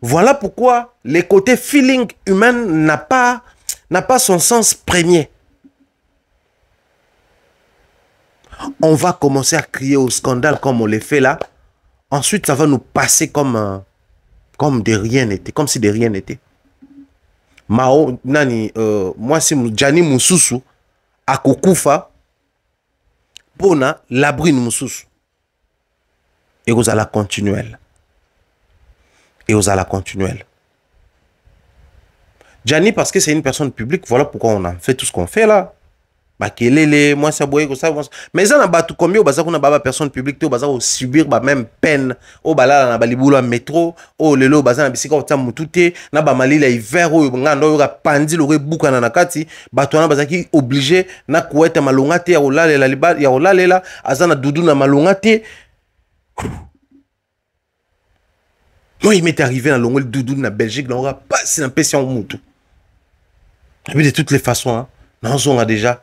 voilà pourquoi les côtés feeling humain n'a pas n'a pas son sens premier on va commencer à crier au scandale comme on le fait là. Ensuite, ça va nous passer comme, euh, comme de rien n'était, comme si de rien n'était. Mao, nani, euh, moi c'est Jani Moussousou, à Koukoufa, Pona, Labrine Moussousou. Et vous allez continuer. Et vous allez continuer. Jani, parce que c'est une personne publique, voilà pourquoi on a fait tout ce qu'on fait là bakelele mwasi comme ça mais eza na bato combien oyo baza kuna pas bapersone publique te oyo baza kosubir bah, même peine oyo balala na balibulu ya metro oyo lelo oyo baza na bisika kotia motu te na bamalili ya hiver oyo oh, nganda oyo kapandi loko na kati bato wana bazalaki oblige na kuete malonga te ya kolalela aza na dudu na malonga te moi il m'est arrivé na longoli dudu na belgique naoka pasi na mpesi yango motu abi de toutes les façons hein, nazonga déjà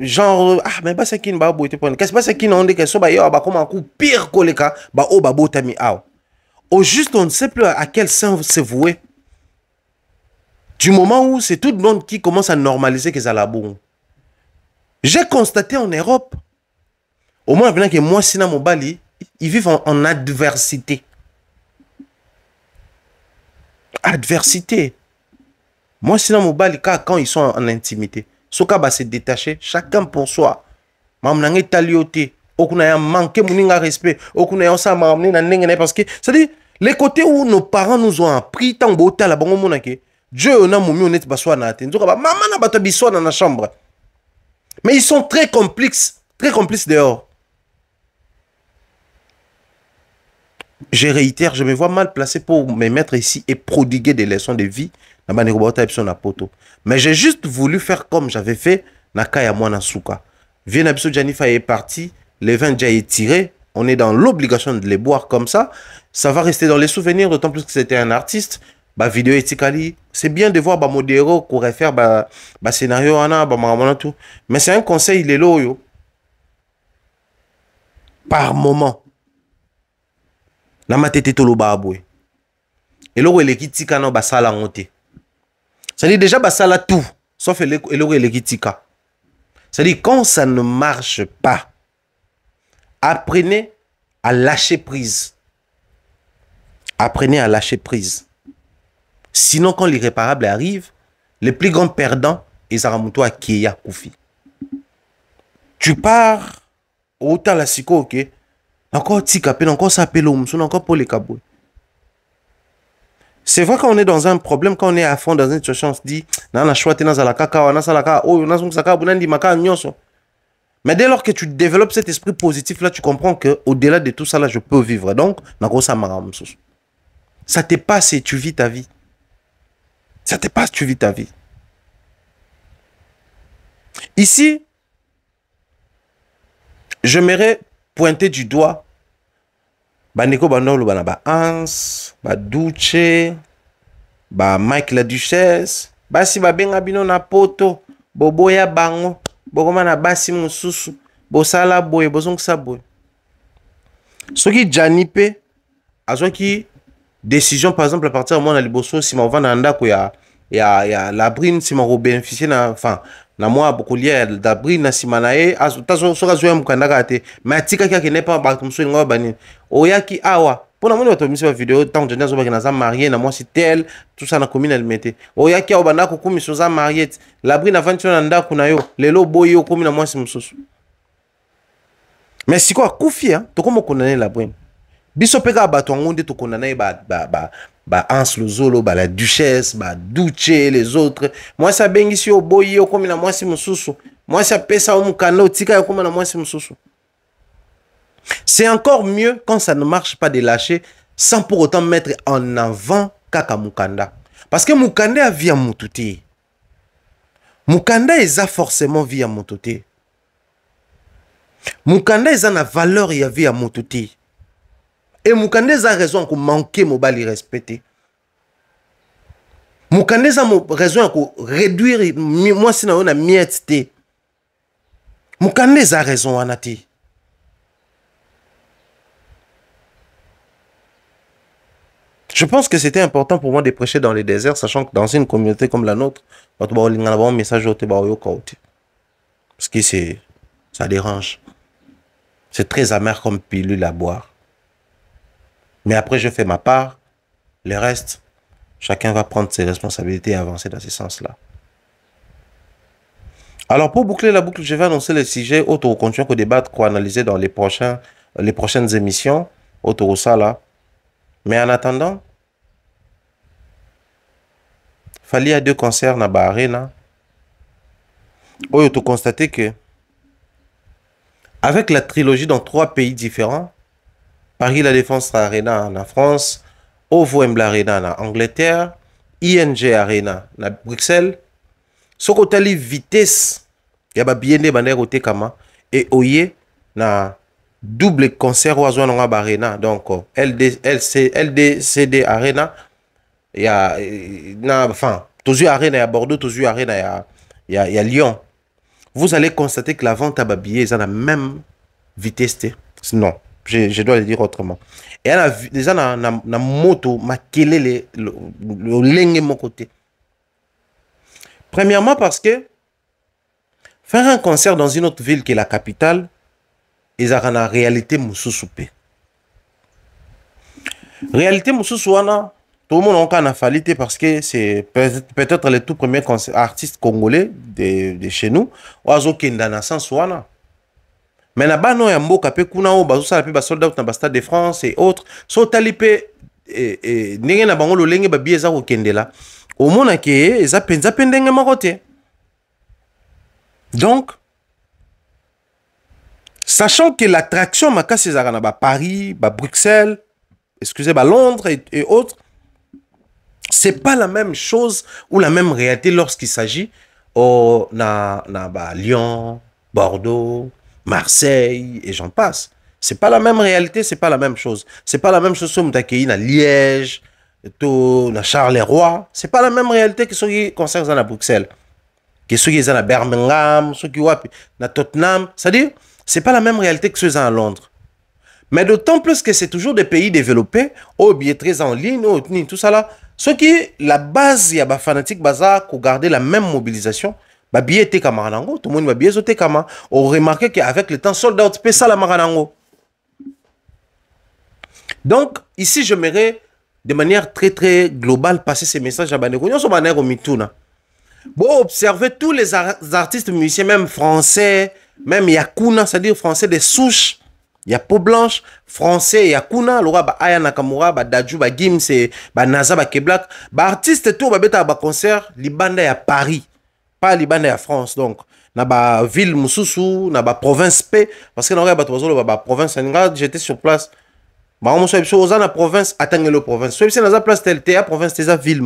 genre ah me basakini baboti mpona kasi basakini yango ndeke so bayewa bakóma ku pire koleka baoyo oh, babotami awa au juste on ne sait plus à quel sein se vouer du moment où c'est tout le monde qui commence à normaliser kezala bongo j'ai constaté en europe au moins apenaki mwasi na mobali ils vivent en, en adversité adversité mwasi na mobali kaka quand ils sont en, en intimité ba se détaché chacun pour soi maman est ngai manqué okuna ya respect okuna ça osala makambo na ndenge na parce que dit les côtés où nos parents nous ont appris ntango botala bango que dieu on a momi oyo neti na te nzoka maman na bato ya dans na chambre mais ils sont très complexes très complices dehors je réitère, je me vois mal placé pour me mettre ici et prodiguer des leçons de vie. Mais j'ai juste voulu faire comme j'avais fait Nakaya Mwanasuka. Vien Janifa est parti, les vins déjà étirés on est dans l'obligation de les boire comme ça. Ça va rester dans les souvenirs, d'autant plus que c'était un artiste. Bah, vidéo c'est bien de voir bah, Modero qu'on faire bah, scénario, ana, Mais c'est un conseil, il est loyo. Par moment na matete toloba et eloko eleki tika na basala la te cest dire déjà basala tout sauf eloko eleki tika c'est-à-dire quand ça ne marche pas apprenez à lâcher prise apprenez à lâcher prise sinon quand l'irréparable arrive le plus grand perdant remontent à a oufi tu pars au la psycho, encore tika capes, encore sapele omsuna encore les boye c'est vrai qu'on est dans un problème quand on est à fond dans une situation on se dit choix ça la kaka wana sala kaka ça nazongisa kaka oh, buna ndimaka nyonso mais dès lors que tu développes cet esprit positif là tu comprends que au delà de tout ça là je peux vivre donc ça ça t'est passe et tu vis ta vie ça t'est passé, tu vis ta vie ici j'aimerais pointé du doigt bandeko bando koloba na baanse baduce bamike la duchesse basi babenga bino na poto boboya bango bokoma na basi mosusu bosala boye bozongisa boye soki jani mpe azwaki décision par exemple à partir ya mwana liboso nsima ovanda na ndako ya, ya, ya labrine nsima kobénéficie na enfin na mwa bokoliere dabri na nsima na ye soki azwi ya mokanda kaka te me atikaki akende mpa bato mosusu elinga banini oyaki awa mpo na moni bato bamisi bavideo ntango jani azobaki naza marie na mwasi tel tusa na komine alime te oyaki awa bandako okomisa oza marie te labri na vandi na ndako na yo lelo oboyi okomi na mwasi mosusu me sikoyo akufi ya tokomokondane labri biso mpe kaka bato yango nde tokondana ye bah Hans Lozolo bah la duchesse bah Duce les autres mwasi abengisi yo boyi okomi na mwasi mosusu moi ça yo mokanda otika okoma na si mususu. c'est encore mieux quand ça ne marche pas de lâcher sans pour autant mettre en avant kaka mukanda. parce que Mukanda a vie à Mukanda est eza forcément vie à mututi. Mukanda a eza valeur et a vie à et mokanda a raison manquer mon mobali respecté. mokanda a raison de réduire si na na raison Anati. Je pense que c'était important pour moi de prêcher dans les déserts, sachant que dans une communauté comme la nôtre, un message Parce que c'est, ça dérange. C'est très amer comme pilule à boire. Mais après, je fais ma part. Le reste, chacun va prendre ses responsabilités et avancer dans ce sens-là. Alors, pour boucler la boucle, je vais annoncer les sujets autour que débattre, qu'on analyser dans les, prochains, les prochaines émissions. Autour de ça, là. Mais en attendant, fallait à deux concerts dans la Où Il constaté que, avec la trilogie dans trois pays différents, Paris La Défense Arena na France, OVM Arena na Angleterre, ING Arena na Bruxelles. Soko otali vitesse ya babillet nde bandeki kotekama e oye na double concert oyo azwa nango ba arena donc LD, LC, LDCD arena ya na enfin tozwi arena ya Bordeaux tozwi arena ya, ya, ya Lyon vous allez constater que la vente à babillet eza na même vitesse te non Je, je, dois le dire autrement. Et on a vu, déjà, na, na, na moto, makelele, le, le, le mon côté. Premièrement parce que faire un concert dans une autre ville qui est la capitale, ils ont la réalité moussousoupé. Réalité moussoussouana, tout le monde a fallu parce que c'est peut-être le tout premier concert, artiste congolais de, de chez nous, Oazo Kendana Sansouana. me na bana oyo ya mboka mpe kuna oyo bazosala mpe basoldat na bastade de france et autres so otali mpe eh, eh, ndenge na bango lolenge babie eza kokendela omonaki eza mpenza mpe ndenge moko te donc sachant que l'attraction makasi ezalaka na baparis babruxelles excusez balondres et, et autres c'est pas la même chose ou la même réalité lorsqu'il s'agit oh, na, na ba lyon bordeaux Marseille, et j'en passe. C'est pas la même réalité, c'est pas la même chose. C'est pas la même chose que d'accueillir à Liège, à Charleroi. C'est pas la même réalité que ceux qui dans à Bruxelles. Que ceux qui sont à Birmingham, ceux qui sont à Tottenham. C'est-à-dire, c'est pas la même réalité que ceux qui à Londres. Mais d'autant plus que c'est toujours des pays développés, aux très en ligne, au tout ça là. Ce qui, la base, il y a des bazar pour gardé la même mobilisation le monde nango tomoni babillet kama. On remarque avec le temps sold out ça la Maranango. donc ici j'aimerais de manière très très globale passer ces messages à bandeko nyonso mituna bon observer tous les artistes musiciens même français même Yakuna, c'est-à-dire français il souche ya peau blanche français ya kuna naza c'est nakamura badaju bagims artiste tout beta to concert concert libanda ya paris libanais à france donc na ville moussou naba province P, parce que naba province ba province aninga j'étais sur place ba mosu ya biso oza la province atangelo province C'est dans la place tel te province te à ville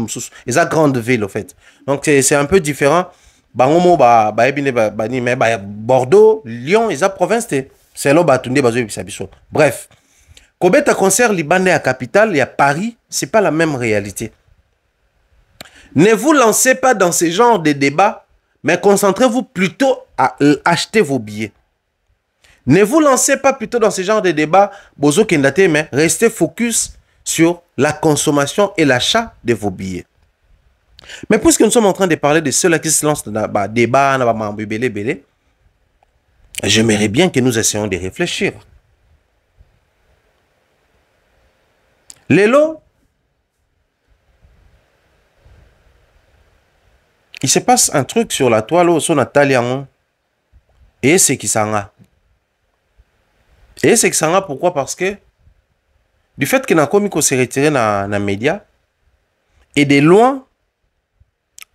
et à grande ville en fait donc c'est un peu différent bango mo ba nde bani ba bordeaux lyon à province c'est là selo bato nde ba biso bref kobeta concert libanais à capitale et à paris c'est pas la même réalité ne vous lancez pas dans ce genre de débat mais concentrez-vous plutôt à acheter vos billets. Ne vous lancez pas plutôt dans ce genre de débat, mais restez focus sur la consommation et l'achat de vos billets. Mais puisque nous sommes en train de parler de ceux-là qui se lancent dans le bah, débat, bah, bah, j'aimerais bien que nous essayions de réfléchir. Lélo, il se passe un truc sur la toile au son Et c'est qui s'en a. Et c'est qui s'en a pourquoi Parce que du fait que Nakomiko s'est retiré dans les médias, et de loin,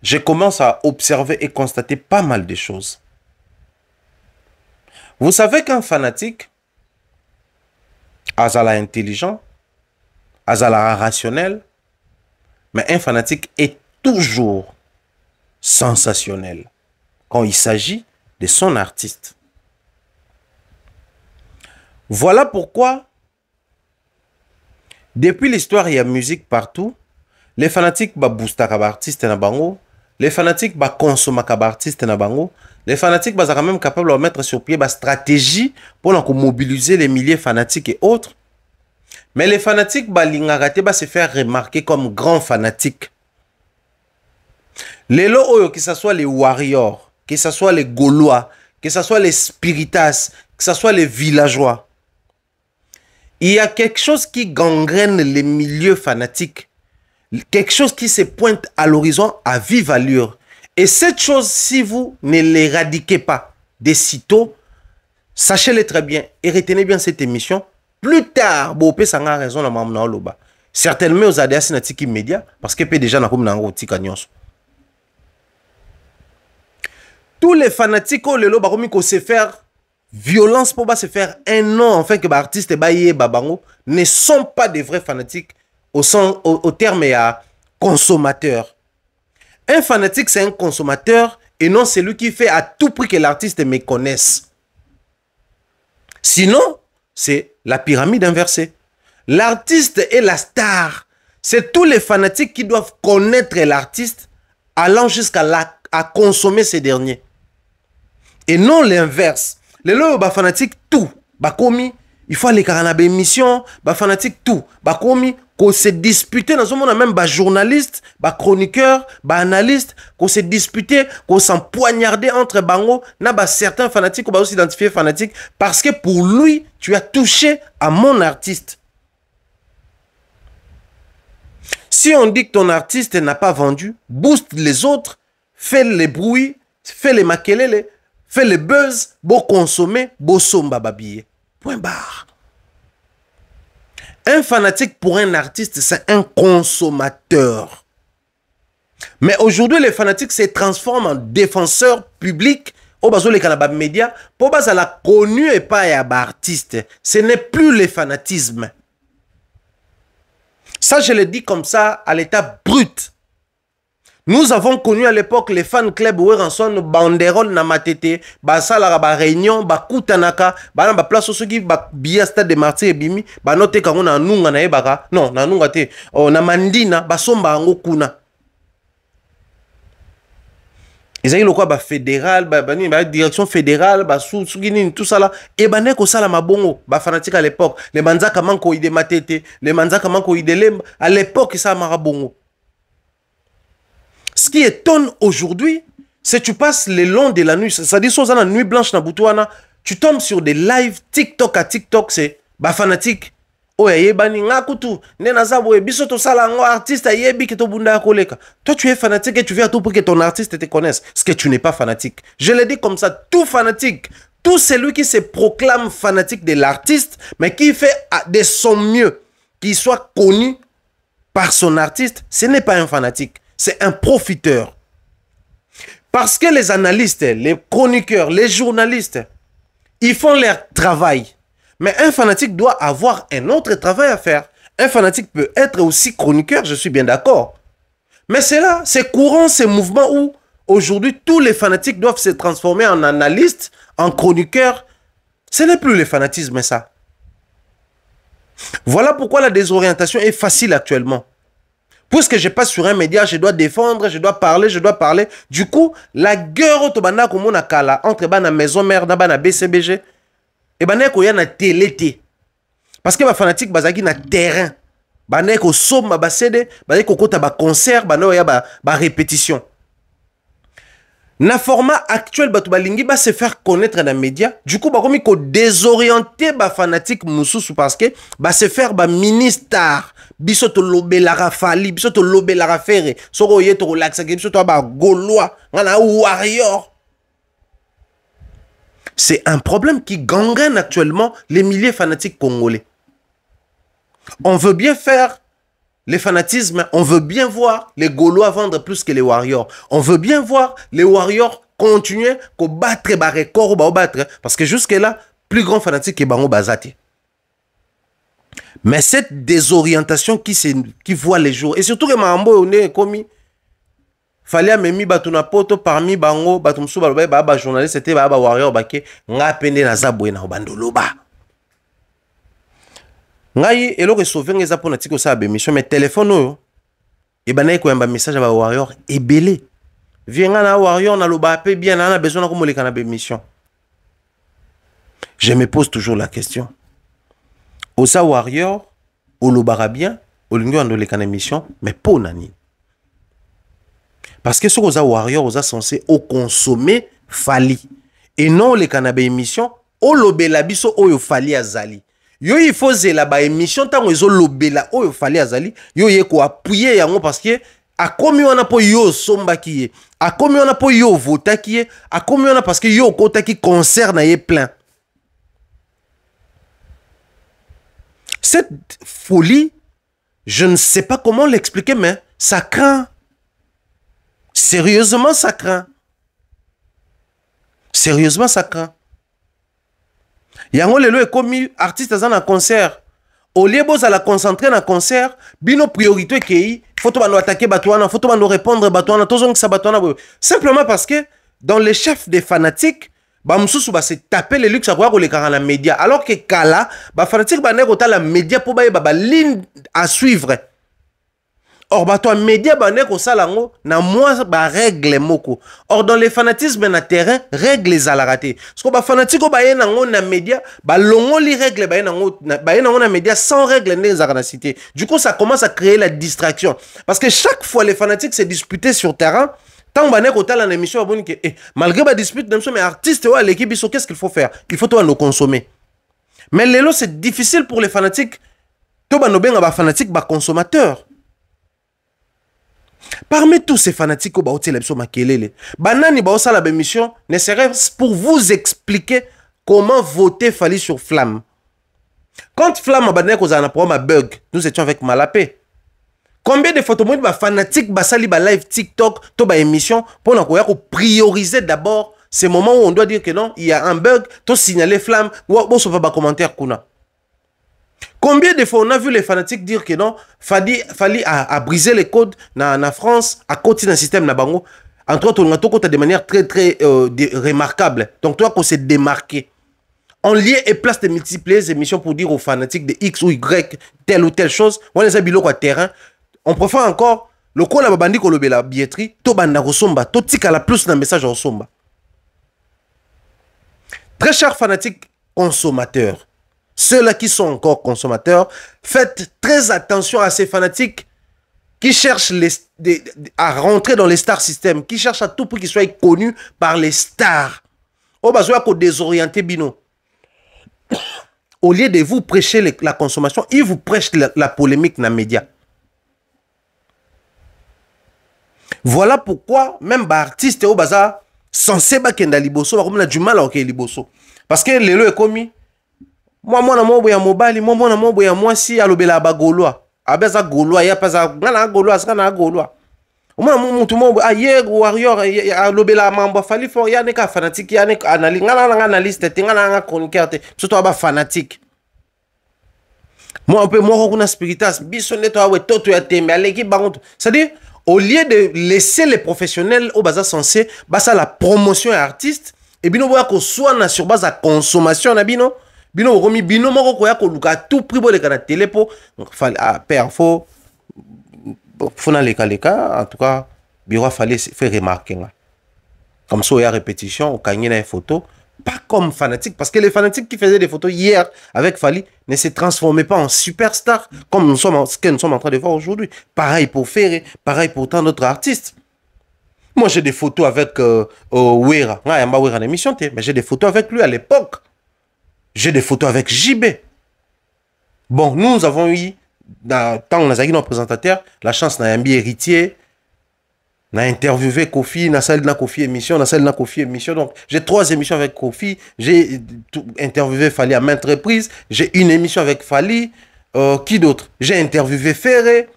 je commence à observer et constater pas mal de choses. Vous savez qu'un fanatique, la intelligent, la rationnel, mais un fanatique est toujours sensationnel quand il s'agit de son artiste. Voilà pourquoi, depuis l'histoire, il y a musique partout. Les fanatiques ba boostaka artiste bango, les fanatiques ba artiste bango, les fanatiques ba même capable de mettre sur pied ba stratégie pour mobiliser les milliers fanatiques et autres. Mais les fanatiques ba lingaka se faire remarquer comme grands fanatiques. lelo oyo que ça soit les warriors que ça soit les gaulois que ça soit les spiritas que ça soit les villageois il y a quelque chose qui gangrène les milieux fanatiques quelque chose qui se pointe à l'horizon à vive allure et cette chose si vous ne l'éradiquez pas de sitôt sachez-le très bien et retenez bien cette émission plus tard bopesanga raison na makambo na oloba certainement ozala deya si na tiki média parce que mpe déjà nakomi na yango otika nyonso tous les fanatiques au lelo se faire violence pour pas se faire un nom fait que l'artiste et babango ne sont pas des vrais fanatiques au, sens au, terme à consommateur. Un fanatique, c'est un consommateur et non celui qui fait à tout prix que l'artiste me connaisse. Sinon, c'est la pyramide inversée. L'artiste est la star. C'est tous les fanatiques qui doivent connaître l'artiste allant jusqu'à à consommer ces derniers. et non l'inverse lelo oyo bafanatike tout bakomi il faut alekaka na bémission bafanatike tout bakomi kose dispute nazomona même bajournaliste bachroniqueur baanalyste kose dispute kosempoignarde entre bango na bacertain fanatique oyo bazosidentifier fanatique parce que pour lui tu as touché à mon artiste si on dit que ton artiste n'a pas vendu booste les autres fais les bruits fais les makelele fait le buzz, beau consommer, beau somba Point barre. Un fanatique pour un artiste, c'est un consommateur. Mais aujourd'hui, les fanatiques se transforment en défenseurs publics au bas les médias pour bas à la connue et pas à artiste. Ce n'est plus le fanatisme. Ça, je le dis comme ça à l'état brut. Nous avons connu à l'époque les fan club où banderone na matete ba salara ba réunion ba kutanaka ba na ba place ceux ba bia stade de martyrs et bimi ba note kango na nunga na ebaka non na nunga te oh, na mandina ba somba le quoi fédéral, fédéral bafédéral ba direction fédérale sous nini tout sala ebandai eh ben, sala mabongo fanatique à l'époque le manko ide matete le manko ide lemba à l'époque m'a mabongo ce qui étonne aujourd'hui, c'est que tu passes le long de la nuit. Ça dit, à la nuit blanche, tu tombes sur des lives TikTok à TikTok, c'est bah, fanatique. Oh, toi tu es fanatique et tu viens tout pour que ton artiste te connaisse ce que tu n'es pas fanatique je le dis comme ça tout fanatique tout celui qui se proclame fanatique de l'artiste mais qui fait de son mieux qu'il soit connu par son artiste ce n'est pas un fanatique c'est un profiteur. Parce que les analystes, les chroniqueurs, les journalistes, ils font leur travail. Mais un fanatique doit avoir un autre travail à faire. Un fanatique peut être aussi chroniqueur, je suis bien d'accord. Mais c'est là, c'est courant, ces mouvements où aujourd'hui tous les fanatiques doivent se transformer en analystes, en chroniqueurs. Ce n'est plus le fanatisme, ça. Voilà pourquoi la désorientation est facile actuellement. Puisque je passe sur un média, je dois défendre, je dois parler, je dois parler. Du coup, la guerre au Tobana Kala entre la maison mère, la BCBG, et eh ben y a na télé Parce que les fanatique bazaki na terrain. baneko au somme ba CD, kota ba concert, banek ya ba ba répétition. Na format actuel tu balingi ba se faire connaître dans les médias. Du coup, ba komi ko désorienter ba fanatique mususu parce que ba se faire ba ministre c'est un problème qui gangrène actuellement les milliers fanatiques congolais on veut bien faire les fanatismes, on veut bien voir les Gaulois vendre plus que les Warriors. On veut bien voir les Warriors continuer à battre, battre, battre. Parce que jusque-là, plus grand fanatique est Bango Bazati. Mais cette désorientation qui, se, qui voit les jours, et surtout que Mambo on est comme fallait amemi bato na poto parmi bango bato ba ba baa bajournaliste te baa bawarrior bake ngai mpe nde naza boye na bandoloba ngai eloko esauvenga eza mpo na ça osala bémission mais et oyo ko koyamba message ya warrior ebele vie ngai na warrior nalobaa bien na besoin na komoleka na bémission je me pose toujours la question oza warrior olobaka bien olingi wana oleka na émission mais mpo na nini parce que soki oza warrior oza censé okonsome fali e non oleka na baémission olobela biso oyo fali azali yo ifo ozela baémission ntango ezolobela oyo fali azali yo ye koapuye yango parce que akomi wana mpo yo osombaki ye akomi wana mpo yo ovotaki ye akomi wana parce que yo okotaki concert na ye plein Cette folie, je ne sais pas comment l'expliquer, mais ça craint. Sérieusement, ça craint. Sérieusement, ça craint. yango lelo comme artiste artistes un concert la concentrer dans un concert bino priorité ekei faut to nous Batouana, bato photo fo to à répondre bato tout tozongisa bato ça simplement parce que dans les chefs des fanatiques taper basetapele luxe akoya kolekaka la média alors que kala au bandaki la média ba, ba ligne à suivre or bato toi, média bandaki kosala yango na mwa règle moko or dans le fanatisme na terrain règle ezalaka te fanatique au ba yena ngo na média balongoli règle yena ngo na média sans règle nde ezalaka cité du coup ça commence à créer la distraction parce que chaque fois les fanatiques se disputaient sur terrain tant l'émission, eh, malgré la dispute, artistes artiste, l'équipe, qu'est-ce qu'il faut faire Il faut nous consommer. Mais l'élo, c'est difficile pour les fanatiques. Tout les fanatiques, par consommateur. Parmi tous ces fanatiques, qui ont été Banani, émission, bah, oh, la ne pour vous expliquer comment voter Fali sur Flamme. Quand Flamme bah, a un problème à bug, nous étions avec Malapé combien de fois fanatiques bafanatike basali live tiktok to pour émission pour prioriser d'abord ces moments où on doit dire que non il y a un bug signaler flamme ba un kuna Combien de fois on a vu les fanatiques dire que non, Fadi, fallait a, à les codes na, na France, à côté d'un système na bango. Entre autres, on a tout de manière très très euh, remarquable. Donc toi, qu'on s'est démarqué. On lien et place de multiples émissions pour dire aux fanatiques de X ou Y telle ou telle chose. On les a biloko à terrain on préfère encore le la babandi tout billetterie tobanda kosomba la plus le message très chers fanatiques consommateurs ceux-là qui sont encore consommateurs faites très attention à ces fanatiques qui cherchent à rentrer dans les stars system qui cherchent à tout prix qu'ils soient connus par les stars besoin désorienter bino au lieu de vous prêcher la consommation ils vous prêchent la, polémique dans les médias. voilà pourquoi même baartiste oyo baza sense bakenda liboso bakomi na du mal akokee liboso parce que lelo ekomi mwa mwana moko boye ya mobali mwa mwana moko boye ya mwasi alobelaka bagaulois abe aza gaulois ye ape aza nga na agaulois asika na agaulois omona mutu moko boye aye warrior alobelaka mambo afali fort ye aneka afanatike nga na nanga analyste te nga na nanga chroniqueur te biso to abafanatike mwa mpe moko kuna spiritas biso nde to awe toto ya tembe aleki bango to c'est à dire au lieu de laisser les professionnels au baza censé basa la promotion ya artiste et bino boya koswana sur base ya consommation na bino bino bokomi bino moko koya koluka tout prix boleka na télé mpo ah, père fo fo nalekaleka en tout cas biro afale fe remarke nga comme so oya répétition okangi na ye photo pas comme fanatique, parce que les fanatiques qui faisaient des photos hier avec Fali ne se transformaient pas en superstar comme nous sommes ce que nous sommes en train de voir aujourd'hui. Pareil pour Ferré, pareil pour tant d'autres artistes. Moi, j'ai des photos avec euh, euh Wera. émission, mais j'ai des photos avec lui à l'époque. J'ai des photos avec JB. Bon, nous avons eu, dans, tant avons eu nos la chance d'un un héritier, na interviewé Kofi, na salle na Kofi émission, na salle na Kofi émission. Donc, j'ai trois émissions avec Kofi, j'ai euh, interviewé Fali à maintes reprises, j'ai une émission avec Fali, euh, qui d'autre J'ai interviewé Ferré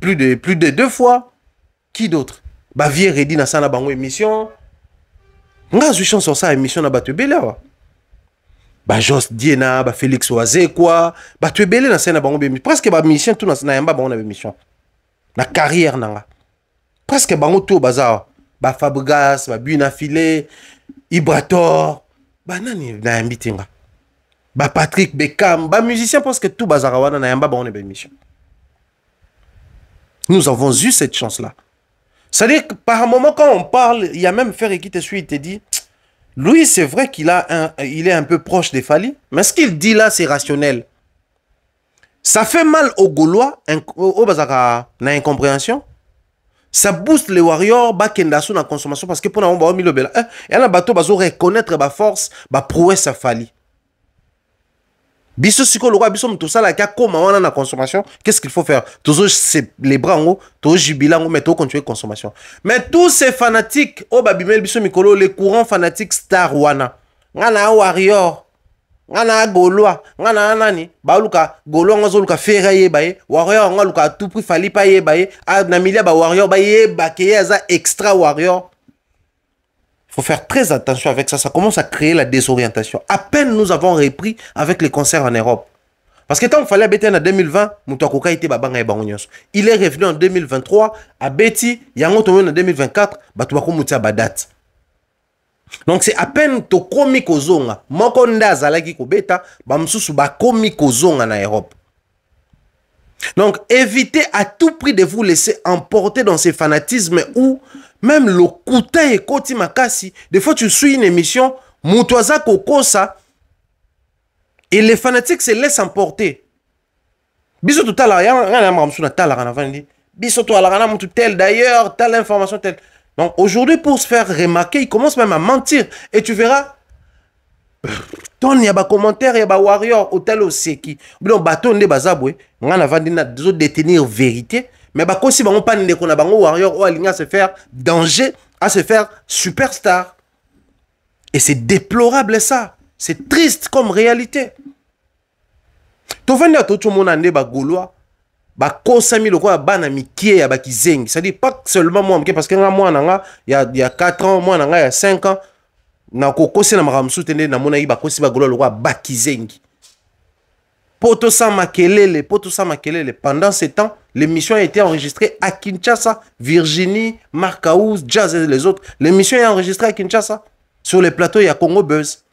plus de plus de deux fois. Qui d'autre Bah Redi na salle bango émission. Nga zuchon sur ça émission na batu bela. Bah Jos Diena, bah Félix Oazé quoi, batu belé na salle na bango émission. Presque bah mission tout na na yamba bango na émission. Na carrière nanga. presque bango tout baza ba Fabregas ba Buna Filet, Ibrator ba nani na meeting ba Patrick Beckham ba musicien que tout bah, un wana on yamba une mission. nous avons eu cette chance là c'est-à-dire que par un moment quand on parle il y a même Ferri qui te suit il te dit lui, c'est vrai qu'il a un, il est un peu proche des Fali, mais ce qu'il dit là, c'est rationnel. Ça fait mal aux Gaulois, au Bazaka, na incompréhension, ça booste les warriors bakenda so na consommation parce que mpona bango baomilobela eh, yana bato bazoreconnaitre baforce baprowese afali biso sikoyo lokola biso moto osalaki akóma wana na consommation qu'est-ce qu'il faut faire tozocélébrer yango tozojubile yango mais tokontinue consommation mais tous ces fanatiques oyo oh, babimeli biso mikolo les courants fanatiques star wana ngai na warrior nga na golwa nga na nani baluka golwa zoluka fera ye warrior nga luka tout prix fali Baye, baye, na milia ba warrior ba yeba ke extra warrior faut faire très attention avec ça ça commence à créer la désorientation à peine nous avons repris avec les concerts en Europe parce que tant qu'il fallait Betty en 2020, Koka était babanga ba baronios. Il est revenu en 2023, à Betty, Yango to en 2024, Batubako ba Badat donc c'est à peine tokomi kozonga moko nde azalaki kobeta ba kozonga na europe donc évitez à tout prix de vous laisser emporter dans ces fanatismes où même le kouta Koti makasi des fois tu suis une émission mutoza kokosa et les fanatiques se laissent emporter biso totalaka yanana makambo tala natalaka navandi biso tout na l'heure, tel d'ailleurs telle information telle donc aujourd'hui, pour se faire remarquer, il commence même à mentir. Et tu verras, ton yaba commentaire, yaba warrior, hôtel au seki. bon bateau ne bazabwe, on a vendu de détenir vérité. Mais bah, aussi, bah, on pas de qu'on a bango warrior, ou oh, aligner à se faire danger, à se faire superstar. Et c'est déplorable ça. C'est triste comme réalité. Tu venais tout le monde en bah, gaulois bakosami lokwa bana mikie ya bakizengi cest à pas seulement moi parce que mwana il ya, a 4 ans il y a 5 ans na bakosi lokwa bakizengi poto pendant ce temps l'émission a été enregistrée à kinshasa virginie Marcaouz, jazz et les autres l'émission est enregistrée à kinshasa sur les plateaux a congo buzz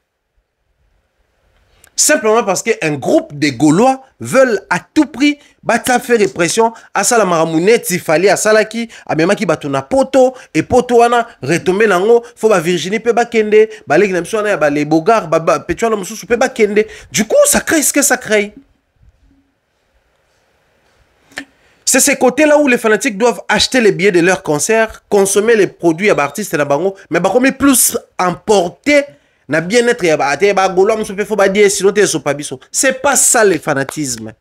Simplement parce qu'un groupe de Gaulois veulent à tout prix battre faire répression à ça Tifali, à salaki à à poto et poto wana retomber nango faut ba Virginie pe ba kende ba à les hein, ba bah, bah, kende du coup ça crée ce que ça crée C'est ce côté-là où les fanatiques doivent acheter les billets de leurs concerts, consommer les produits à l'artiste et bango, mais bah, comme plus emporter na bien-être c'est pas ça le fanatisme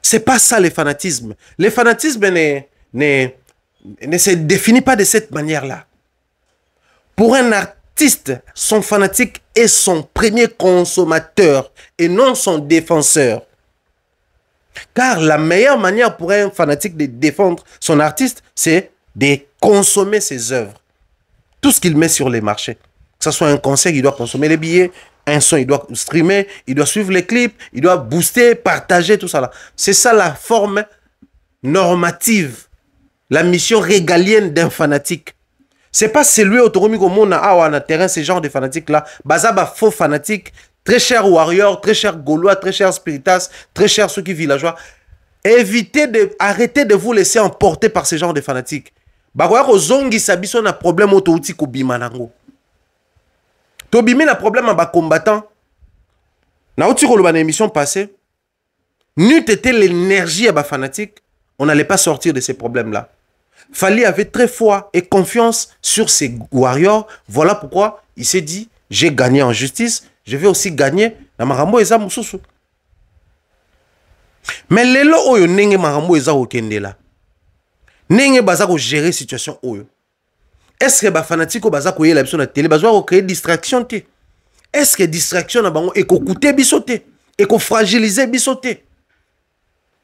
c'est pas ça le fanatisme le fanatisme ne, ne se définit pas de cette manière là pour un artiste son fanatique est son premier consommateur et non son défenseur car la meilleure manière pour un fanatique de défendre son artiste c'est de consommer ses œuvres tout ce qu'il met sur les marchés soit un conseil il doit consommer les billets, un son, il doit streamer, il doit suivre les clips, il doit booster, partager, tout ça. C'est ça la forme normative, la mission régalienne d'un fanatique. C'est pas celui autonomique au monde, ah, on a terrain, ce genre de fanatiques-là. Bazaba, faux fanatique, très cher warrior, très cher gaulois, très cher spiritas, très cher ceux qui villageois. Évitez de, arrêtez de vous laisser emporter par ce genre de fanatiques. Bah, quoi, aux zongi, sur on problème auto ou bimanango. Tobimé, na problème combattant. bacombattant tu koloba na émission passée n'eût été l'énergie bas fanatique on n'allait pas sortir de ces problèmes là Fali avait très foi et confiance sur ses warriors. Voilà pourquoi il s'est dit, j'ai gagné en justice, je vais aussi gagner na marambo eza Mais lelo oyo nenge marambo eza kokende là, Nenge baza ko gérer situation oyo. estce bafanatike oyo baza koyela biso na tele bazwa kokreye distraction te estce distraction na bango ekokute biso te ekofragilize biso te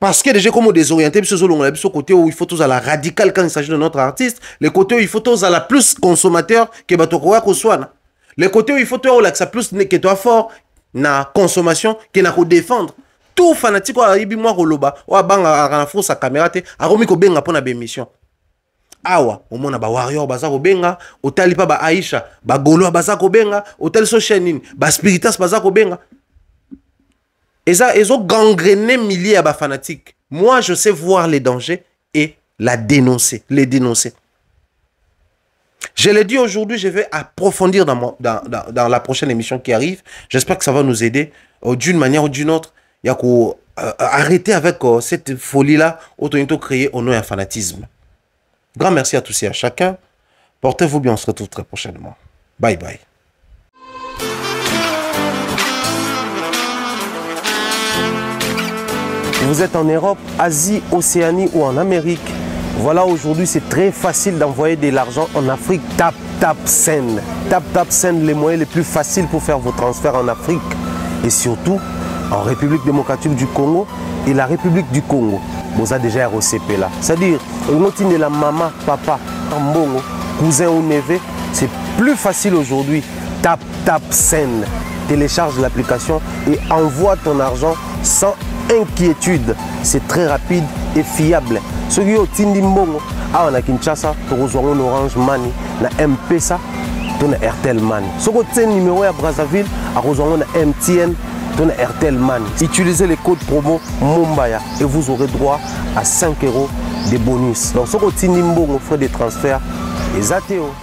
parce que déjà comme désorienté biso tozolongola biso côté oyo il faut tozala radical quand il s'agit de notre artiste le côté oyo il faut tozala plus consommateur ke bato koya koswana le côté oyo il faut toya kolakisa plus ke toya fort na consommation ke na kodéfendre tout fanatike oyo ayebi mwa koloba oyo abangaka na force ya caméra te akomi kobenga mpo na bémission awa omona bawarrior baza kobenga otali mpa baaisha Golo baza kobenga otali socia nini Spiritas baza kobenga eza gangrené milliers ya fanatiques. moi je sais voir les dangers et la dénoncer les dénoncer je l'ai dit aujourd'hui, je vais approfondir dans, dans, dans, la prochaine émission qui arrive. J'espère que ça va nous aider euh, d'une manière ou d'une autre. Il y a qu'à euh, euh, arrêter avec cette folie-là, autant créer au nom d'un fanatisme. Grand merci à tous et à chacun. Portez-vous bien, on se retrouve très prochainement. Bye bye. Vous êtes en Europe, Asie, Océanie ou en Amérique. Voilà, aujourd'hui, c'est très facile d'envoyer de l'argent en Afrique. Tap, tap, send. Tap, tap, send, les moyens les plus faciles pour faire vos transferts en Afrique. Et surtout, en République démocratique du Congo et la République du Congo. Boza déjà ROCP là. C'est-à-dire, on de la maman, papa, ambongo, cousin ou neveu, c'est plus facile aujourd'hui. Tap, tap, scène. Télécharge l'application et envoie ton argent sans inquiétude. C'est très rapide et fiable. Ce qui est au Tindimbongo, awa na kinshasa tokozwango na orange mani na mpesa to na airtel mani soki otie numero ya brazzaville akozwango na mtn RTL Utilisez le code promo Mombaya et vous aurez droit à 5 euros de bonus. Donc, ce que on des de transfert, les ATO.